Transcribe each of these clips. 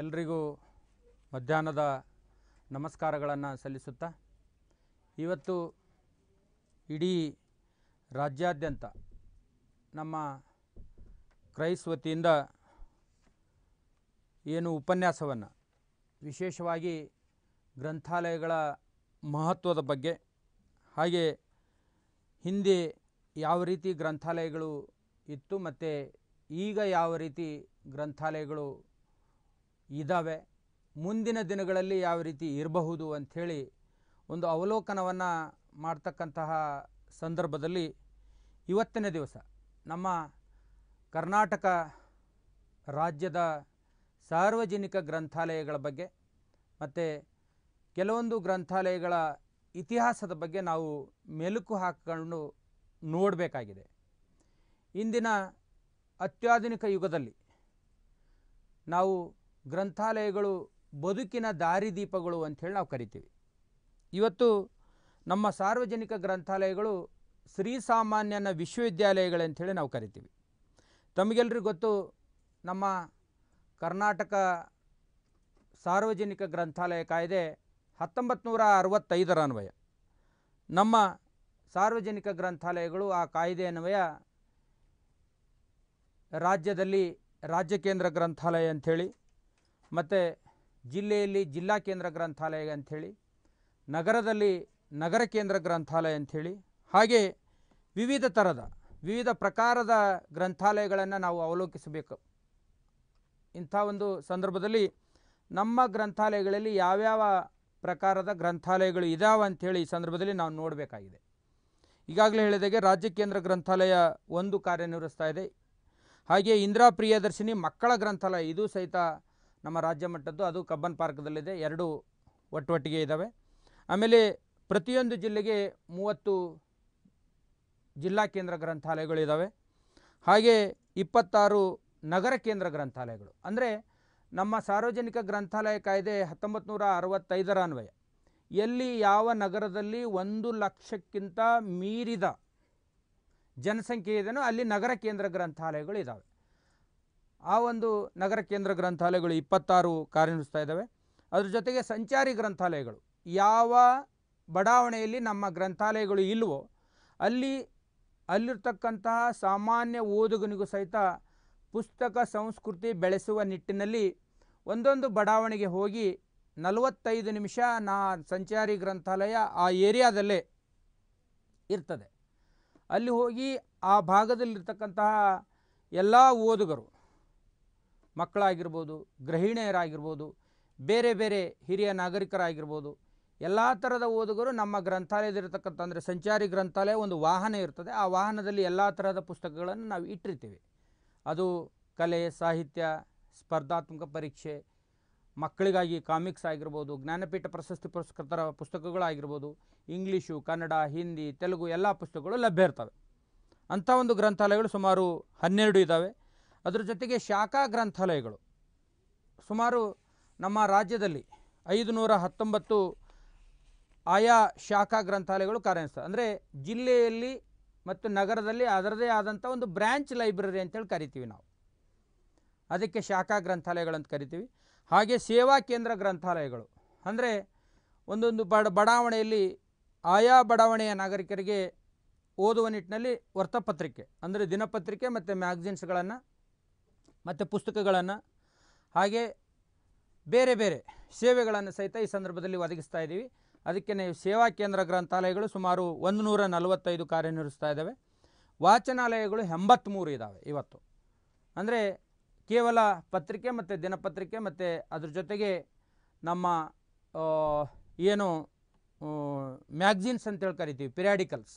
ಎಲ್ರಿಗೂ ಮಧ್ಯಾಹ್ನದ ನಮಸ್ಕಾರಗಳನ್ನು ಸಲ್ಲಿಸುತ್ತಾ ಇವತ್ತು ಇಡೀ ರಾಜ್ಯಾದ್ಯಂತ ನಮ್ಮ ಕ್ರೈಸ್ ವತಿಯಿಂದ ಏನು ಉಪನ್ಯಾಸವನ್ನು ವಿಶೇಷವಾಗಿ ಗ್ರಂಥಾಲಯಗಳ ಮಹತ್ವದ ಬಗ್ಗೆ ಹಾಗೆ ಹಿಂದೆ ಯಾವ ರೀತಿ ಗ್ರಂಥಾಲಯಗಳು ಇತ್ತು ಮತ್ತು ಈಗ ಯಾವ ರೀತಿ ಗ್ರಂಥಾಲಯಗಳು ಇದ್ದಾವೆ ಮುಂದಿನ ದಿನಗಳಲ್ಲಿ ಯಾವ ರೀತಿ ಇರಬಹುದು ಅಂಥೇಳಿ ಒಂದು ಅವಲೋಕನವನ್ನು ಮಾಡ್ತಕ್ಕಂತಹ ಸಂದರ್ಭದಲ್ಲಿ ಇವತ್ತಿನ ದಿವಸ ನಮ್ಮ ಕರ್ನಾಟಕ ರಾಜ್ಯದ ಸಾರ್ವಜನಿಕ ಗ್ರಂಥಾಲಯಗಳ ಬಗ್ಗೆ ಮತ್ತು ಕೆಲವೊಂದು ಗ್ರಂಥಾಲಯಗಳ ಇತಿಹಾಸದ ಬಗ್ಗೆ ನಾವು ಮೆಲುಕು ಹಾಕಿಕೊಂಡು ನೋಡಬೇಕಾಗಿದೆ ಇಂದಿನ ಅತ್ಯಾಧುನಿಕ ಯುಗದಲ್ಲಿ ನಾವು ಗ್ರಂಥಾಲಯಗಳು ಬದುಕಿನ ದಾರಿದೀಪಗಳು ಅಂಥೇಳಿ ನಾವು ಕರಿತೀವಿ ಇವತ್ತು ನಮ್ಮ ಸಾರ್ವಜನಿಕ ಗ್ರಂಥಾಲಯಗಳು ಶ್ರೀ ಸಾಮಾನ್ಯನ ವಿಶ್ವವಿದ್ಯಾಲಯಗಳಂಥೇಳಿ ನಾವು ಕರಿತೀವಿ ತಮಗೆಲ್ಲರಿಗೂ ಗೊತ್ತು ನಮ್ಮ ಕರ್ನಾಟಕ ಸಾರ್ವಜನಿಕ ಗ್ರಂಥಾಲಯ ಕಾಯ್ದೆ ಹತ್ತೊಂಬತ್ತು ನೂರ ಅರವತ್ತೈದರ ಅನ್ವಯ ನಮ್ಮ ಸಾರ್ವಜನಿಕ ಗ್ರಂಥಾಲಯಗಳು ಆ ಕಾಯ್ದೆ ಅನ್ವಯ ರಾಜ್ಯದಲ್ಲಿ ರಾಜ್ಯ ಕೇಂದ್ರ ಗ್ರಂಥಾಲಯ ಅಂಥೇಳಿ ಮತ್ತು ಜಿಲ್ಲೆಯಲ್ಲಿ ಜಿಲ್ಲಾ ಕೇಂದ್ರ ಗ್ರಂಥಾಲಯ ಅಂಥೇಳಿ ನಗರದಲ್ಲಿ ನಗರ ಕೇಂದ್ರ ಗ್ರಂಥಾಲಯ ಅಂಥೇಳಿ ಹಾಗೆ ವಿವಿಧ ಥರದ ವಿವಿಧ ಪ್ರಕಾರದ ಗ್ರಂಥಾಲಯಗಳನ್ನು ನಾವು ಅವಲೋಕಿಸಬೇಕು ಇಂಥ ಒಂದು ಸಂದರ್ಭದಲ್ಲಿ ನಮ್ಮ ಗ್ರಂಥಾಲಯಗಳಲ್ಲಿ ಯಾವ್ಯಾವ ಪ್ರಕಾರದ ಗ್ರಂಥಾಲಯಗಳು ಇದಾವೆ ಅಂಥೇಳಿ ಈ ಸಂದರ್ಭದಲ್ಲಿ ನಾವು ನೋಡಬೇಕಾಗಿದೆ ಈಗಾಗಲೇ ಹೇಳಿದಾಗೆ ರಾಜ್ಯ ಕೇಂದ್ರ ಗ್ರಂಥಾಲಯ ಒಂದು ಕಾರ್ಯನಿರ್ವಹಿಸ್ತಾ ಇದೆ ಹಾಗೆ ಇಂದಿರಾ ಪ್ರಿಯದರ್ಶಿನಿ ಮಕ್ಕಳ ಗ್ರಂಥಾಲಯ ಇದು ಸಹಿತ ನಮ್ಮ ರಾಜ್ಯ ಮಟ್ಟದ್ದು ಅದು ಕಬ್ಬನ್ ಪಾರ್ಕ್ದಲ್ಲಿದೆ ಎರಡು ಒಟ್ಟೊಟ್ಟಿಗೆ ಇದ್ದಾವೆ ಆಮೇಲೆ ಪ್ರತಿಯೊಂದು ಜಿಲ್ಲೆಗೆ ಮೂವತ್ತು ಜಿಲ್ಲಾ ಕೇಂದ್ರ ಗ್ರಂಥಾಲಯಗಳಿದ್ದಾವೆ ಹಾಗೆ ಇಪ್ಪತ್ತಾರು ನಗರ ಕೇಂದ್ರ ಗ್ರಂಥಾಲಯಗಳು ಅಂದರೆ ನಮ್ಮ ಸಾರ್ವಜನಿಕ ಗ್ರಂಥಾಲಯ ಕಾಯ್ದೆ ಹತ್ತೊಂಬತ್ತು ನೂರ ಅರವತ್ತೈದರ ಅನ್ವಯ ಎಲ್ಲಿ ಯಾವ ನಗರದಲ್ಲಿ ಒಂದು ಲಕ್ಷಕ್ಕಿಂತ ಮೀರಿದ ಜನಸಂಖ್ಯೆ ಇದೆಯೋ ಅಲ್ಲಿ ನಗರ ಕೇಂದ್ರ ಗ್ರಂಥಾಲಯಗಳು ಇದ್ದಾವೆ ಆ ಒಂದು ನಗರ ಕೇಂದ್ರ ಗ್ರಂಥಾಲಯಗಳು ಇಪ್ಪತ್ತಾರು ಕಾರ್ಯನಿರ್ವಹಿಸ್ತಾ ಇದ್ದಾವೆ ಅದ್ರ ಜೊತೆಗೆ ಸಂಚಾರಿ ಗ್ರಂಥಾಲಯಗಳು ಯಾವ ಬಡಾವಣೆಯಲ್ಲಿ ನಮ್ಮ ಗ್ರಂಥಾಲಯಗಳು ಇಲ್ವೋ ಅಲ್ಲಿ ಅಲ್ಲಿರ್ತಕ್ಕಂತಹ ಸಾಮಾನ್ಯ ಓದುಗನಿಗೂ ಸಹಿತ ಪುಸ್ತಕ ಸಂಸ್ಕೃತಿ ಬೆಳೆಸುವ ನಿಟ್ಟಿನಲ್ಲಿ ಒಂದೊಂದು ಬಡಾವಣೆಗೆ ಹೋಗಿ ನಲವತ್ತೈದು ನಿಮಿಷ ನಾ ಸಂಚಾರಿ ಗ್ರಂಥಾಲಯ ಆ ಏರಿಯಾದಲ್ಲೇ ಇರ್ತದೆ ಅಲ್ಲಿ ಹೋಗಿ ಆ ಭಾಗದಲ್ಲಿರ್ತಕ್ಕಂತಹ ಎಲ್ಲ ಓದುಗರು ಮಕ್ಕಳಾಗಿರ್ಬೋದು ಗೃಹಿಣಿಯರಾಗಿರ್ಬೋದು ಬೇರೆ ಬೇರೆ ಹಿರಿಯ ನಾಗರಿಕರಾಗಿರ್ಬೋದು ಎಲ್ಲ ಥರದ ಓದುಗರು ನಮ್ಮ ಗ್ರಂಥಾಲಯದಿರತಕ್ಕಂಥ ಅಂದರೆ ಸಂಚಾರಿ ಗ್ರಂಥಾಲಯ ಒಂದು ವಾಹನ ಇರ್ತದೆ ಆ ವಾಹನದಲ್ಲಿ ಎಲ್ಲ ಥರದ ಪುಸ್ತಕಗಳನ್ನು ನಾವು ಇಟ್ಟಿರ್ತೀವಿ ಅದು ಕಲೆ ಸಾಹಿತ್ಯ ಸ್ಪರ್ಧಾತ್ಮಕ ಪರೀಕ್ಷೆ ಮಕ್ಕಳಿಗಾಗಿ ಕಾಮಿಕ್ಸ್ ಆಗಿರ್ಬೋದು ಜ್ಞಾನಪೀಠ ಪ್ರಶಸ್ತಿ ಪುರಸ್ಕೃತರ ಪುಸ್ತಕಗಳಾಗಿರ್ಬೋದು ಇಂಗ್ಲೀಷು ಕನ್ನಡ ಹಿಂದಿ ತೆಲುಗು ಎಲ್ಲ ಪುಸ್ತಕಗಳು ಲಭ್ಯ ಇರ್ತವೆ ಅಂಥ ಒಂದು ಗ್ರಂಥಾಲಯಗಳು ಸುಮಾರು ಹನ್ನೆರಡು ಇದ್ದಾವೆ ಅದರ ಜೊತೆಗೆ ಶಾಖಾ ಗ್ರಂಥಾಲಯಗಳು ಸುಮಾರು ನಮ್ಮ ರಾಜ್ಯದಲ್ಲಿ ಐದು ನೂರ ಹತ್ತೊಂಬತ್ತು ಆಯಾ ಶಾಖಾ ಗ್ರಂಥಾಲಯಗಳು ಕಾರ್ಯನಿರ್ವಹಿಸ್ತವೆ ಅಂದರೆ ಜಿಲ್ಲೆಯಲ್ಲಿ ಮತ್ತು ನಗರದಲ್ಲಿ ಅದರದೇ ಆದಂಥ ಒಂದು ಬ್ರ್ಯಾಂಚ್ ಲೈಬ್ರರಿ ಅಂತೇಳಿ ಕರಿತೀವಿ ನಾವು ಅದಕ್ಕೆ ಶಾಖಾ ಗ್ರಂಥಾಲಯಗಳಂತ ಕರಿತೀವಿ ಹಾಗೆ ಸೇವಾ ಕೇಂದ್ರ ಗ್ರಂಥಾಲಯಗಳು ಅಂದರೆ ಒಂದೊಂದು ಬಡ ಬಡಾವಣೆಯಲ್ಲಿ ಆಯಾ ಬಡಾವಣೆಯ ನಾಗರಿಕರಿಗೆ ಓದುವ ನಿಟ್ಟಿನಲ್ಲಿ ವರ್ತಪತ್ರಿಕೆ ಅಂದರೆ ದಿನಪತ್ರಿಕೆ ಮತ್ತು ಮ್ಯಾಗ್ಝಿನ್ಸ್ಗಳನ್ನು ಮತ್ತು ಪುಸ್ತಕಗಳನ್ನು ಹಾಗೆ ಬೇರೆ ಬೇರೆ ಸೇವೆಗಳನ್ನು ಸಹಿತ ಈ ಸಂದರ್ಭದಲ್ಲಿ ಒದಗಿಸ್ತಾ ಇದ್ದೀವಿ ಅದಕ್ಕೆ ಸೇವಾ ಕೇಂದ್ರ ಗ್ರಂಥಾಲಯಗಳು ಸುಮಾರು ಒಂದು ನೂರ ನಲವತ್ತೈದು ಕಾರ್ಯನಿರ್ವಹಿಸ್ತಾ ಇದ್ದಾವೆ ವಾಚನಾಲಯಗಳು ಎಂಬತ್ತ್ಮೂರು ಇದ್ದಾವೆ ಇವತ್ತು ಅಂದರೆ ಕೇವಲ ಪತ್ರಿಕೆ ಮತ್ತು ದಿನಪತ್ರಿಕೆ ಮತ್ತು ಅದ್ರ ಜೊತೆಗೆ ನಮ್ಮ ಏನು ಮ್ಯಾಗ್ಝಿನ್ಸ್ ಅಂತೇಳಿ ಕರಿತೀವಿ ಪಿರಿಯಾಡಿಕಲ್ಸ್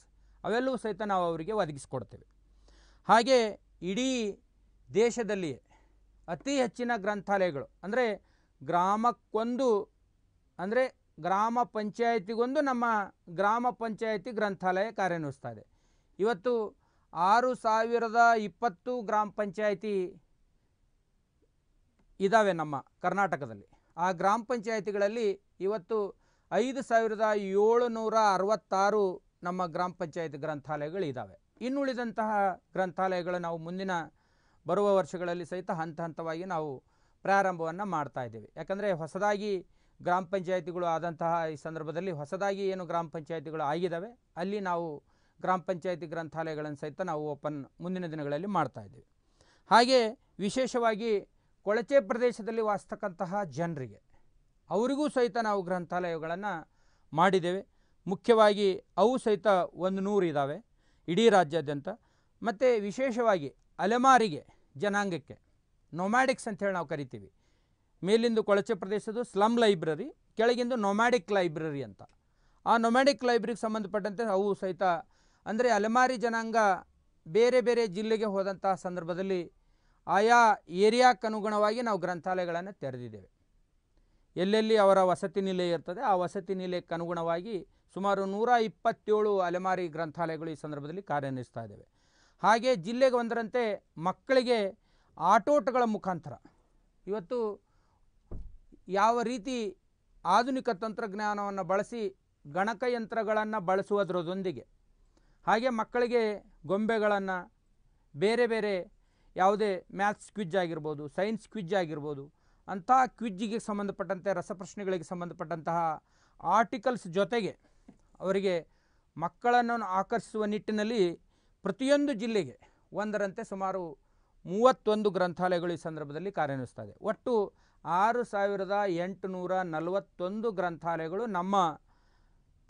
ಅವೆಲ್ಲವೂ ಸಹಿತ ನಾವು ಅವರಿಗೆ ಒದಗಿಸ್ಕೊಡ್ತೇವೆ ಹಾಗೆ ಇಡೀ ದೇಶದಲ್ಲಿಯೇ ಅತಿ ಹೆಚ್ಚಿನ ಗ್ರಂಥಾಲಯಗಳು ಅಂದರೆ ಗ್ರಾಮಕ್ಕೊಂದು ಅಂದರೆ ಗ್ರಾಮ ಪಂಚಾಯಿತಿಗೊಂದು ನಮ್ಮ ಗ್ರಾಮ ಪಂಚಾಯಿತಿ ಗ್ರಂಥಾಲಯ ಕಾರ್ಯನಿರ್ವಹಿಸ್ತಾ ಇದೆ ಇವತ್ತು ಆರು ಸಾವಿರದ ಇಪ್ಪತ್ತು ಗ್ರಾಮ ಪಂಚಾಯಿತಿ ಇದ್ದಾವೆ ನಮ್ಮ ಕರ್ನಾಟಕದಲ್ಲಿ ಆ ಗ್ರಾಮ ಪಂಚಾಯಿತಿಗಳಲ್ಲಿ ಇವತ್ತು ಐದು ಸಾವಿರದ ಏಳುನೂರ ಅರವತ್ತಾರು ನಮ್ಮ ಗ್ರಾಮ ಪಂಚಾಯಿತಿ ಗ್ರಂಥಾಲಯಗಳು ಇದ್ದಾವೆ ಇನ್ನುಳಿದಂತಹ ಗ್ರಂಥಾಲಯಗಳು ನಾವು ಮುಂದಿನ ಬರುವ ವರ್ಷಗಳಲ್ಲಿ ಸಹಿತ ಹಂತ ಹಂತವಾಗಿ ನಾವು ಪ್ರಾರಂಭವನ್ನು ಮಾಡ್ತಾ ಇದ್ದೇವೆ ಯಾಕಂದರೆ ಹೊಸದಾಗಿ ಗ್ರಾಮ ಪಂಚಾಯತಿಗಳು ಆದಂತಹ ಈ ಸಂದರ್ಭದಲ್ಲಿ ಹೊಸದಾಗಿ ಏನು ಗ್ರಾಮ ಪಂಚಾಯತಿಗಳು ಆಗಿದ್ದಾವೆ ಅಲ್ಲಿ ನಾವು ಗ್ರಾಮ ಪಂಚಾಯತಿ ಗ್ರಂಥಾಲಯಗಳನ್ನು ಸಹಿತ ನಾವು ಓಪನ್ ಮುಂದಿನ ದಿನಗಳಲ್ಲಿ ಮಾಡ್ತಾ ಇದ್ದೇವೆ ಹಾಗೆ ವಿಶೇಷವಾಗಿ ಕೊಳಚೆ ಪ್ರದೇಶದಲ್ಲಿ ವಾಸ್ತಕ್ಕಂತಹ ಜನರಿಗೆ ಅವರಿಗೂ ಸಹಿತ ನಾವು ಗ್ರಂಥಾಲಯಗಳನ್ನು ಮಾಡಿದ್ದೇವೆ ಮುಖ್ಯವಾಗಿ ಅವು ಸಹಿತ ಒಂದು ನೂರು ಇದ್ದಾವೆ ಇಡೀ ರಾಜ್ಯಾದ್ಯಂತ ಮತ್ತು ವಿಶೇಷವಾಗಿ ಅಲೆಮಾರಿಗೆ ಜನಾಂಗಕ್ಕೆ ನೊಮ್ಯಾಡಿಕ್ಸ್ ಅಂತೇಳಿ ನಾವು ಕರಿತೀವಿ ಮೇಲಿಂದು ಕೊಳಚೆ ಪ್ರದೇಶದ್ದು ಸ್ಲಮ್ ಲೈಬ್ರರಿ ಕೆಳಗಿಂದು ನೊಮ್ಯಾಡಿಕ್ ಲೈಬ್ರರಿ ಅಂತ ಆ ನೊಮ್ಯಾಡಿಕ್ ಲೈಬ್ರರಿಗೆ ಸಂಬಂಧಪಟ್ಟಂತೆ ಅವು ಸಹಿತ ಅಂದರೆ ಅಲೆಮಾರಿ ಜನಾಂಗ ಬೇರೆ ಬೇರೆ ಜಿಲ್ಲೆಗೆ ಹೋದಂತಹ ಸಂದರ್ಭದಲ್ಲಿ ಆಯಾ ಏರಿಯಾಕ್ಕನುಗುಣವಾಗಿ ನಾವು ಗ್ರಂಥಾಲಯಗಳನ್ನು ತೆರೆದಿದ್ದೇವೆ ಎಲ್ಲೆಲ್ಲಿ ಅವರ ವಸತಿ ನಿಲಯ ಇರ್ತದೆ ಆ ವಸತಿ ನಿಲಯಕ್ಕೆ ಅನುಗುಣವಾಗಿ ಸುಮಾರು ನೂರ ಇಪ್ಪತ್ತೇಳು ಅಲೆಮಾರಿ ಗ್ರಂಥಾಲಯಗಳು ಈ ಸಂದರ್ಭದಲ್ಲಿ ಕಾರ್ಯನಿರ್ವಹಿಸ್ತಾ ಇದ್ದಾವೆ ಹಾಗೆ ಜಿಲ್ಲೆಗೆ ಬಂದರಂತೆ ಮಕ್ಕಳಿಗೆ ಆಟೋಟಗಳ ಮುಖಾಂತರ ಇವತ್ತು ಯಾವ ರೀತಿ ಆಧುನಿಕ ತಂತ್ರಜ್ಞಾನವನ್ನು ಬಳಸಿ ಗಣಕಯಂತ್ರಗಳನ್ನು ಬಳಸುವುದರದೊಂದಿಗೆ ಹಾಗೆ ಮಕ್ಕಳಿಗೆ ಗೊಂಬೆಗಳನ್ನು ಬೇರೆ ಬೇರೆ ಯಾವುದೇ ಮ್ಯಾಥ್ಸ್ ಕ್ವಿಜ್ ಆಗಿರ್ಬೋದು ಸೈನ್ಸ್ ಕ್ವಿಜ್ ಆಗಿರ್ಬೋದು ಅಂತಹ ಕ್ವಿಜ್ಜಿಗೆ ಸಂಬಂಧಪಟ್ಟಂತೆ ರಸಪ್ರಶ್ನೆಗಳಿಗೆ ಸಂಬಂಧಪಟ್ಟಂತಹ ಆರ್ಟಿಕಲ್ಸ್ ಜೊತೆಗೆ ಅವರಿಗೆ ಮಕ್ಕಳನ್ನು ಆಕರ್ಷಿಸುವ ನಿಟ್ಟಿನಲ್ಲಿ ಪ್ರತಿಯೊಂದು ಜಿಲ್ಲೆಗೆ ಒಂದರಂತೆ ಸುಮಾರು ಮೂವತ್ತೊಂದು ಗ್ರಂಥಾಲಯಗಳು ಈ ಸಂದರ್ಭದಲ್ಲಿ ಕಾರ್ಯನಿರ್ವಹಿಸ್ತಾ ಒಟ್ಟು ಆರು ಸಾವಿರದ ಎಂಟುನೂರ ನಲವತ್ತೊಂದು ಗ್ರಂಥಾಲಯಗಳು ನಮ್ಮ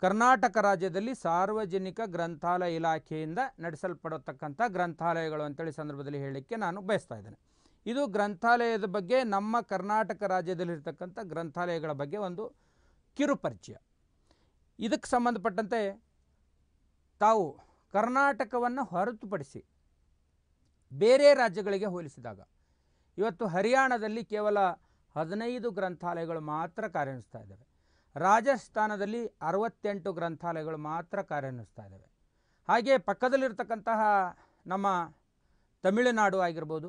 ಕರ್ನಾಟಕ ರಾಜ್ಯದಲ್ಲಿ ಸಾರ್ವಜನಿಕ ಗ್ರಂಥಾಲಯ ಇಲಾಖೆಯಿಂದ ನಡೆಸಲ್ಪಡತಕ್ಕಂಥ ಗ್ರಂಥಾಲಯಗಳು ಅಂತೇಳಿ ಸಂದರ್ಭದಲ್ಲಿ ಹೇಳಲಿಕ್ಕೆ ನಾನು ಬಯಸ್ತಾ ಇದ್ದೇನೆ ಇದು ಗ್ರಂಥಾಲಯದ ಬಗ್ಗೆ ನಮ್ಮ ಕರ್ನಾಟಕ ರಾಜ್ಯದಲ್ಲಿರ್ತಕ್ಕಂಥ ಗ್ರಂಥಾಲಯಗಳ ಬಗ್ಗೆ ಒಂದು ಕಿರುಪರಿಚಯ ಇದಕ್ಕೆ ಸಂಬಂಧಪಟ್ಟಂತೆ ತಾವು ಕರ್ನಾಟಕವನ್ನು ಹೊರತುಪಡಿಸಿ ಬೇರೆ ರಾಜ್ಯಗಳಿಗೆ ಹೋಲಿಸಿದಾಗ ಇವತ್ತು ಹರಿಯಾಣದಲ್ಲಿ ಕೇವಲ ಹದಿನೈದು ಗ್ರಂಥಾಲಯಗಳು ಮಾತ್ರ ಕಾರ್ಯನಿರ್ವಹಿಸ್ತಾ ಇದ್ದಾವೆ ರಾಜಸ್ಥಾನದಲ್ಲಿ ಅರವತ್ತೆಂಟು ಗ್ರಂಥಾಲಯಗಳು ಮಾತ್ರ ಕಾರ್ಯನಿರ್ವಹಿಸ್ತಾ ಇದ್ದಾವೆ ಹಾಗೆ ಪಕ್ಕದಲ್ಲಿರ್ತಕ್ಕಂತಹ ನಮ್ಮ ತಮಿಳುನಾಡು ಆಗಿರ್ಬೋದು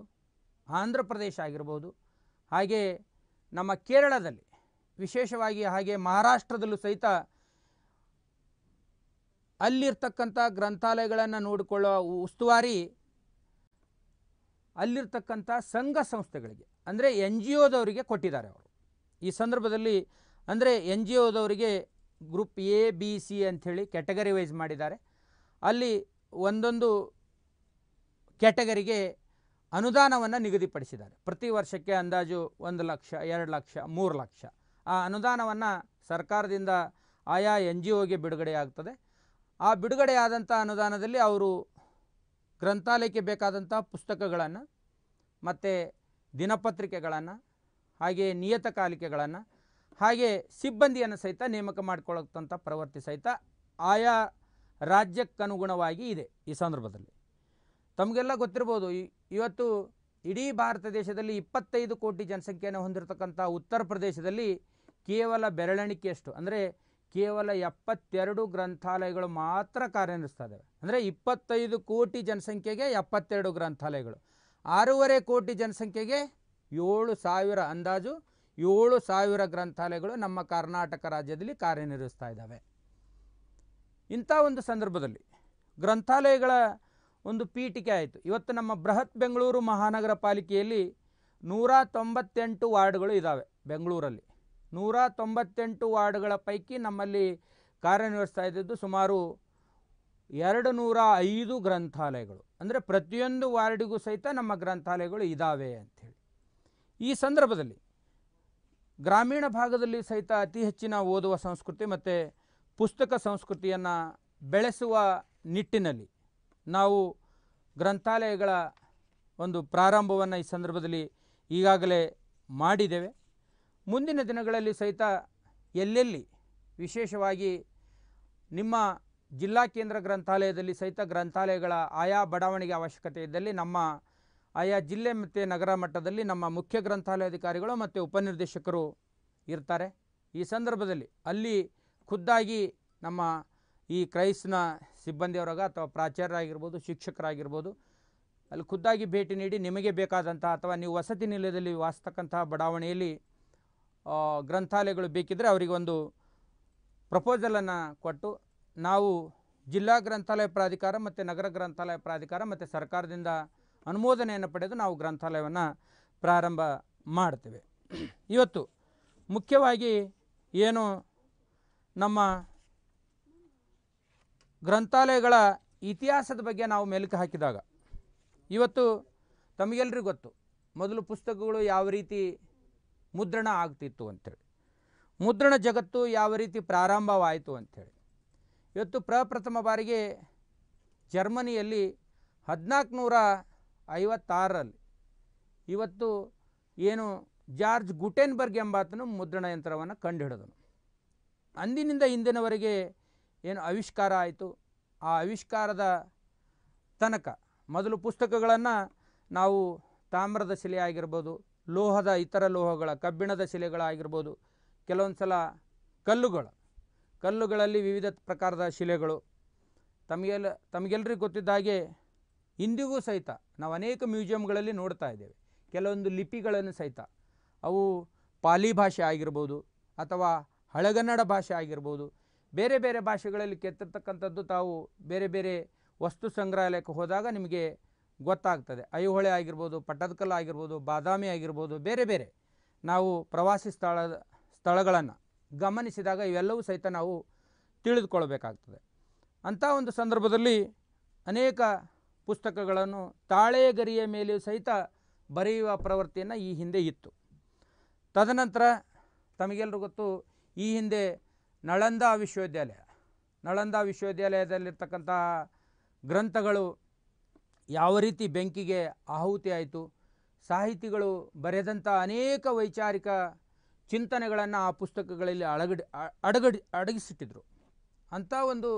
ಆಂಧ್ರ ಪ್ರದೇಶ ಆಗಿರ್ಬೋದು ಹಾಗೆ ನಮ್ಮ ಕೇರಳದಲ್ಲಿ ವಿಶೇಷವಾಗಿ ಹಾಗೆ ಮಹಾರಾಷ್ಟ್ರದಲ್ಲೂ ಸಹಿತ ಅಲ್ಲಿರ್ತಕ್ಕಂಥ ಗ್ರಂಥಾಲಯಗಳನ್ನು ನೋಡಿಕೊಳ್ಳೋ ಉಸ್ತುವಾರಿ ಅಲ್ಲಿರ್ತಕ್ಕಂಥ ಸಂಘ ಸಂಸ್ಥೆಗಳಿಗೆ ಅಂದರೆ ಎನ್ ಜಿ ಒದವರಿಗೆ ಕೊಟ್ಟಿದ್ದಾರೆ ಅವರು ಈ ಸಂದರ್ಭದಲ್ಲಿ ಅಂದರೆ ಎನ್ ಜಿ ಒದವರಿಗೆ ಗ್ರೂಪ್ ಎ ಬಿ ಸಿ ಅಂಥೇಳಿ ಕ್ಯಾಟಗರಿ ವೈಸ್ ಮಾಡಿದ್ದಾರೆ ಅಲ್ಲಿ ಒಂದೊಂದು ಕ್ಯಾಟಗರಿಗೆ ಅನುದಾನವನ್ನು ನಿಗದಿಪಡಿಸಿದ್ದಾರೆ ಪ್ರತಿ ವರ್ಷಕ್ಕೆ ಅಂದಾಜು ಒಂದು ಲಕ್ಷ ಎರಡು ಲಕ್ಷ ಮೂರು ಲಕ್ಷ ಆ ಅನುದಾನವನ್ನು ಸರ್ಕಾರದಿಂದ ಆಯಾ ಎನ್ ಜಿ ಒಗೆ ಬಿಡುಗಡೆ ಆಗ್ತದೆ ಆ ಬಿಡುಗಡೆಯಾದಂಥ ಅನುದಾನದಲ್ಲಿ ಅವರು ಗ್ರಂಥಾಲಯಕ್ಕೆ ಬೇಕಾದಂಥ ಪುಸ್ತಕಗಳನ್ನು ಮತ್ತು ದಿನಪತ್ರಿಕೆಗಳನ್ನು ಹಾಗೆ ನಿಯತಕಾಲಿಕೆಗಳನ್ನು ಹಾಗೆ ಸಿಬ್ಬಂದಿಯನ್ನು ಸಹಿತ ನೇಮಕ ಮಾಡಿಕೊಳ್ಳುವಂಥ ಪ್ರವೃತ್ತಿ ಸಹಿತ ಆಯಾ ರಾಜ್ಯಕ್ಕನುಗುಣವಾಗಿ ಇದೆ ಈ ಸಂದರ್ಭದಲ್ಲಿ ತಮಗೆಲ್ಲ ಗೊತ್ತಿರ್ಬೋದು ಇವತ್ತು ಇಡೀ ಭಾರತ ದೇಶದಲ್ಲಿ ಇಪ್ಪತ್ತೈದು ಕೋಟಿ ಜನಸಂಖ್ಯೆಯನ್ನು ಹೊಂದಿರತಕ್ಕಂಥ ಉತ್ತರ ಪ್ರದೇಶದಲ್ಲಿ ಕೇವಲ ಬೆರಳೆಣಿಕೆಯಷ್ಟು ಅಂದರೆ ಕೇವಲ ಎಪ್ಪತ್ತೆರಡು ಗ್ರಂಥಾಲಯಗಳು ಮಾತ್ರ ಇದ್ದಾವೆ ಅಂದರೆ ಇಪ್ಪತ್ತೈದು ಕೋಟಿ ಜನಸಂಖ್ಯೆಗೆ ಎಪ್ಪತ್ತೆರಡು ಗ್ರಂಥಾಲಯಗಳು ಆರೂವರೆ ಕೋಟಿ ಜನಸಂಖ್ಯೆಗೆ ಏಳು ಸಾವಿರ ಅಂದಾಜು ಏಳು ಸಾವಿರ ಗ್ರಂಥಾಲಯಗಳು ನಮ್ಮ ಕರ್ನಾಟಕ ರಾಜ್ಯದಲ್ಲಿ ಕಾರ್ಯನಿರ್ವಹಿಸ್ತಾ ಇದ್ದಾವೆ ಇಂಥ ಒಂದು ಸಂದರ್ಭದಲ್ಲಿ ಗ್ರಂಥಾಲಯಗಳ ಒಂದು ಪೀಠಿಕೆ ಆಯಿತು ಇವತ್ತು ನಮ್ಮ ಬೃಹತ್ ಬೆಂಗಳೂರು ಮಹಾನಗರ ಪಾಲಿಕೆಯಲ್ಲಿ ನೂರ ತೊಂಬತ್ತೆಂಟು ವಾರ್ಡ್ಗಳು ಇದ್ದಾವೆ ಬೆಂಗಳೂರಲ್ಲಿ ನೂರ ತೊಂಬತ್ತೆಂಟು ವಾರ್ಡ್ಗಳ ಪೈಕಿ ನಮ್ಮಲ್ಲಿ ಕಾರ್ಯನಿರ್ವಹಿಸ್ತಾ ಇದ್ದದ್ದು ಸುಮಾರು ಎರಡು ನೂರ ಐದು ಗ್ರಂಥಾಲಯಗಳು ಅಂದರೆ ಪ್ರತಿಯೊಂದು ವಾರ್ಡಿಗೂ ಸಹಿತ ನಮ್ಮ ಗ್ರಂಥಾಲಯಗಳು ಇದ್ದಾವೆ ಅಂಥೇಳಿ ಈ ಸಂದರ್ಭದಲ್ಲಿ ಗ್ರಾಮೀಣ ಭಾಗದಲ್ಲಿ ಸಹಿತ ಅತಿ ಹೆಚ್ಚಿನ ಓದುವ ಸಂಸ್ಕೃತಿ ಮತ್ತು ಪುಸ್ತಕ ಸಂಸ್ಕೃತಿಯನ್ನು ಬೆಳೆಸುವ ನಿಟ್ಟಿನಲ್ಲಿ ನಾವು ಗ್ರಂಥಾಲಯಗಳ ಒಂದು ಪ್ರಾರಂಭವನ್ನು ಈ ಸಂದರ್ಭದಲ್ಲಿ ಈಗಾಗಲೇ ಮಾಡಿದ್ದೇವೆ ಮುಂದಿನ ದಿನಗಳಲ್ಲಿ ಸಹಿತ ಎಲ್ಲೆಲ್ಲಿ ವಿಶೇಷವಾಗಿ ನಿಮ್ಮ ಜಿಲ್ಲಾ ಕೇಂದ್ರ ಗ್ರಂಥಾಲಯದಲ್ಲಿ ಸಹಿತ ಗ್ರಂಥಾಲಯಗಳ ಆಯಾ ಬಡಾವಣೆಗೆ ಅವಶ್ಯಕತೆ ಇದ್ದಲ್ಲಿ ನಮ್ಮ ಆಯಾ ಜಿಲ್ಲೆ ಮತ್ತು ನಗರ ಮಟ್ಟದಲ್ಲಿ ನಮ್ಮ ಮುಖ್ಯ ಗ್ರಂಥಾಲಯಾಧಿಕಾರಿಗಳು ಮತ್ತು ಉಪನಿರ್ದೇಶಕರು ಇರ್ತಾರೆ ಈ ಸಂದರ್ಭದಲ್ಲಿ ಅಲ್ಲಿ ಖುದ್ದಾಗಿ ನಮ್ಮ ಈ ಕ್ರೈಸ್ತನ ಸಿಬ್ಬಂದಿಯವರಾಗ ಅಥವಾ ಪ್ರಾಚಾರ್ಯರಾಗಿರ್ಬೋದು ಶಿಕ್ಷಕರಾಗಿರ್ಬೋದು ಅಲ್ಲಿ ಖುದ್ದಾಗಿ ಭೇಟಿ ನೀಡಿ ನಿಮಗೆ ಬೇಕಾದಂತಹ ಅಥವಾ ನೀವು ವಸತಿ ನಿಲಯದಲ್ಲಿ ವಾಸ್ತಕ್ಕಂತಹ ಬಡಾವಣೆಯಲ್ಲಿ ಗ್ರಂಥಾಲಯಗಳು ಬೇಕಿದ್ದರೆ ಒಂದು ಪ್ರಪೋಸಲನ್ನು ಕೊಟ್ಟು ನಾವು ಜಿಲ್ಲಾ ಗ್ರಂಥಾಲಯ ಪ್ರಾಧಿಕಾರ ಮತ್ತು ನಗರ ಗ್ರಂಥಾಲಯ ಪ್ರಾಧಿಕಾರ ಮತ್ತು ಸರ್ಕಾರದಿಂದ ಅನುಮೋದನೆಯನ್ನು ಪಡೆದು ನಾವು ಗ್ರಂಥಾಲಯವನ್ನು ಪ್ರಾರಂಭ ಮಾಡ್ತೇವೆ ಇವತ್ತು ಮುಖ್ಯವಾಗಿ ಏನು ನಮ್ಮ ಗ್ರಂಥಾಲಯಗಳ ಇತಿಹಾಸದ ಬಗ್ಗೆ ನಾವು ಮೆಲುಕು ಹಾಕಿದಾಗ ಇವತ್ತು ತಮಗೆಲ್ಲರಿಗೂ ಗೊತ್ತು ಮೊದಲು ಪುಸ್ತಕಗಳು ಯಾವ ರೀತಿ ಮುದ್ರಣ ಆಗ್ತಿತ್ತು ಅಂಥೇಳಿ ಮುದ್ರಣ ಜಗತ್ತು ಯಾವ ರೀತಿ ಪ್ರಾರಂಭವಾಯಿತು ಅಂಥೇಳಿ ಇವತ್ತು ಪ್ರಪ್ರಥಮ ಬಾರಿಗೆ ಜರ್ಮನಿಯಲ್ಲಿ ಹದಿನಾಲ್ಕುನೂರ ಐವತ್ತಾರರಲ್ಲಿ ಇವತ್ತು ಏನು ಜಾರ್ಜ್ ಗುಟೆನ್ಬರ್ಗ್ ಎಂಬಾತನು ಮುದ್ರಣ ಯಂತ್ರವನ್ನು ಕಂಡುಹಿಡಿದನು ಅಂದಿನಿಂದ ಇಂದಿನವರೆಗೆ ಏನು ಆವಿಷ್ಕಾರ ಆಯಿತು ಆ ಆವಿಷ್ಕಾರದ ತನಕ ಮೊದಲು ಪುಸ್ತಕಗಳನ್ನು ನಾವು ತಾಮ್ರದ ಶಿಲೆ ಆಗಿರ್ಬೋದು ಲೋಹದ ಇತರ ಲೋಹಗಳ ಕಬ್ಬಿಣದ ಶಿಲೆಗಳಾಗಿರ್ಬೋದು ಕೆಲವೊಂದು ಸಲ ಕಲ್ಲುಗಳು ಕಲ್ಲುಗಳಲ್ಲಿ ವಿವಿಧ ಪ್ರಕಾರದ ಶಿಲೆಗಳು ತಮಗೆಲ್ಲ ತಮಗೆಲ್ಲರಿಗೂ ಗೊತ್ತಿದ್ದ ಹಾಗೆ ಇಂದಿಗೂ ಸಹಿತ ನಾವು ಅನೇಕ ಮ್ಯೂಸಿಯಂಗಳಲ್ಲಿ ನೋಡ್ತಾ ಇದ್ದೇವೆ ಕೆಲವೊಂದು ಲಿಪಿಗಳನ್ನು ಸಹಿತ ಅವು ಪಾಲಿ ಭಾಷೆ ಆಗಿರ್ಬೋದು ಅಥವಾ ಹಳಗನ್ನಡ ಭಾಷೆ ಆಗಿರ್ಬೋದು ಬೇರೆ ಬೇರೆ ಭಾಷೆಗಳಲ್ಲಿ ಕೆತ್ತಿರ್ತಕ್ಕಂಥದ್ದು ತಾವು ಬೇರೆ ಬೇರೆ ವಸ್ತು ಸಂಗ್ರಹಾಲಯಕ್ಕೆ ಹೋದಾಗ ನಿಮಗೆ ಗೊತ್ತಾಗ್ತದೆ ಐಹೊಳೆ ಆಗಿರ್ಬೋದು ಪಟ್ಟದಕಲ್ಲು ಆಗಿರ್ಬೋದು ಬಾದಾಮಿ ಆಗಿರ್ಬೋದು ಬೇರೆ ಬೇರೆ ನಾವು ಪ್ರವಾಸಿ ಸ್ಥಳ ಸ್ಥಳಗಳನ್ನು ಗಮನಿಸಿದಾಗ ಇವೆಲ್ಲವೂ ಸಹಿತ ನಾವು ತಿಳಿದುಕೊಳ್ಬೇಕಾಗ್ತದೆ ಅಂಥ ಒಂದು ಸಂದರ್ಭದಲ್ಲಿ ಅನೇಕ ಪುಸ್ತಕಗಳನ್ನು ತಾಳೆಗರಿಯ ಮೇಲೆಯೂ ಸಹಿತ ಬರೆಯುವ ಪ್ರವೃತ್ತಿಯನ್ನು ಈ ಹಿಂದೆ ಇತ್ತು ತದನಂತರ ತಮಗೆಲ್ಲರೂ ಗೊತ್ತು ಈ ಹಿಂದೆ ನಳಂದ ವಿಶ್ವವಿದ್ಯಾಲಯ ನಳಂದ ವಿಶ್ವವಿದ್ಯಾಲಯದಲ್ಲಿರ್ತಕ್ಕಂತಹ ಗ್ರಂಥಗಳು ಯಾವ ರೀತಿ ಬೆಂಕಿಗೆ ಆಹುತಿ ಆಯಿತು ಸಾಹಿತಿಗಳು ಬರೆದಂಥ ಅನೇಕ ವೈಚಾರಿಕ ಚಿಂತನೆಗಳನ್ನು ಆ ಪುಸ್ತಕಗಳಲ್ಲಿ ಅಳಗಡಿ ಅಡಗಡಿ ಅಡಗಿಸಿಟ್ಟಿದ್ರು ಅಂಥ ಒಂದು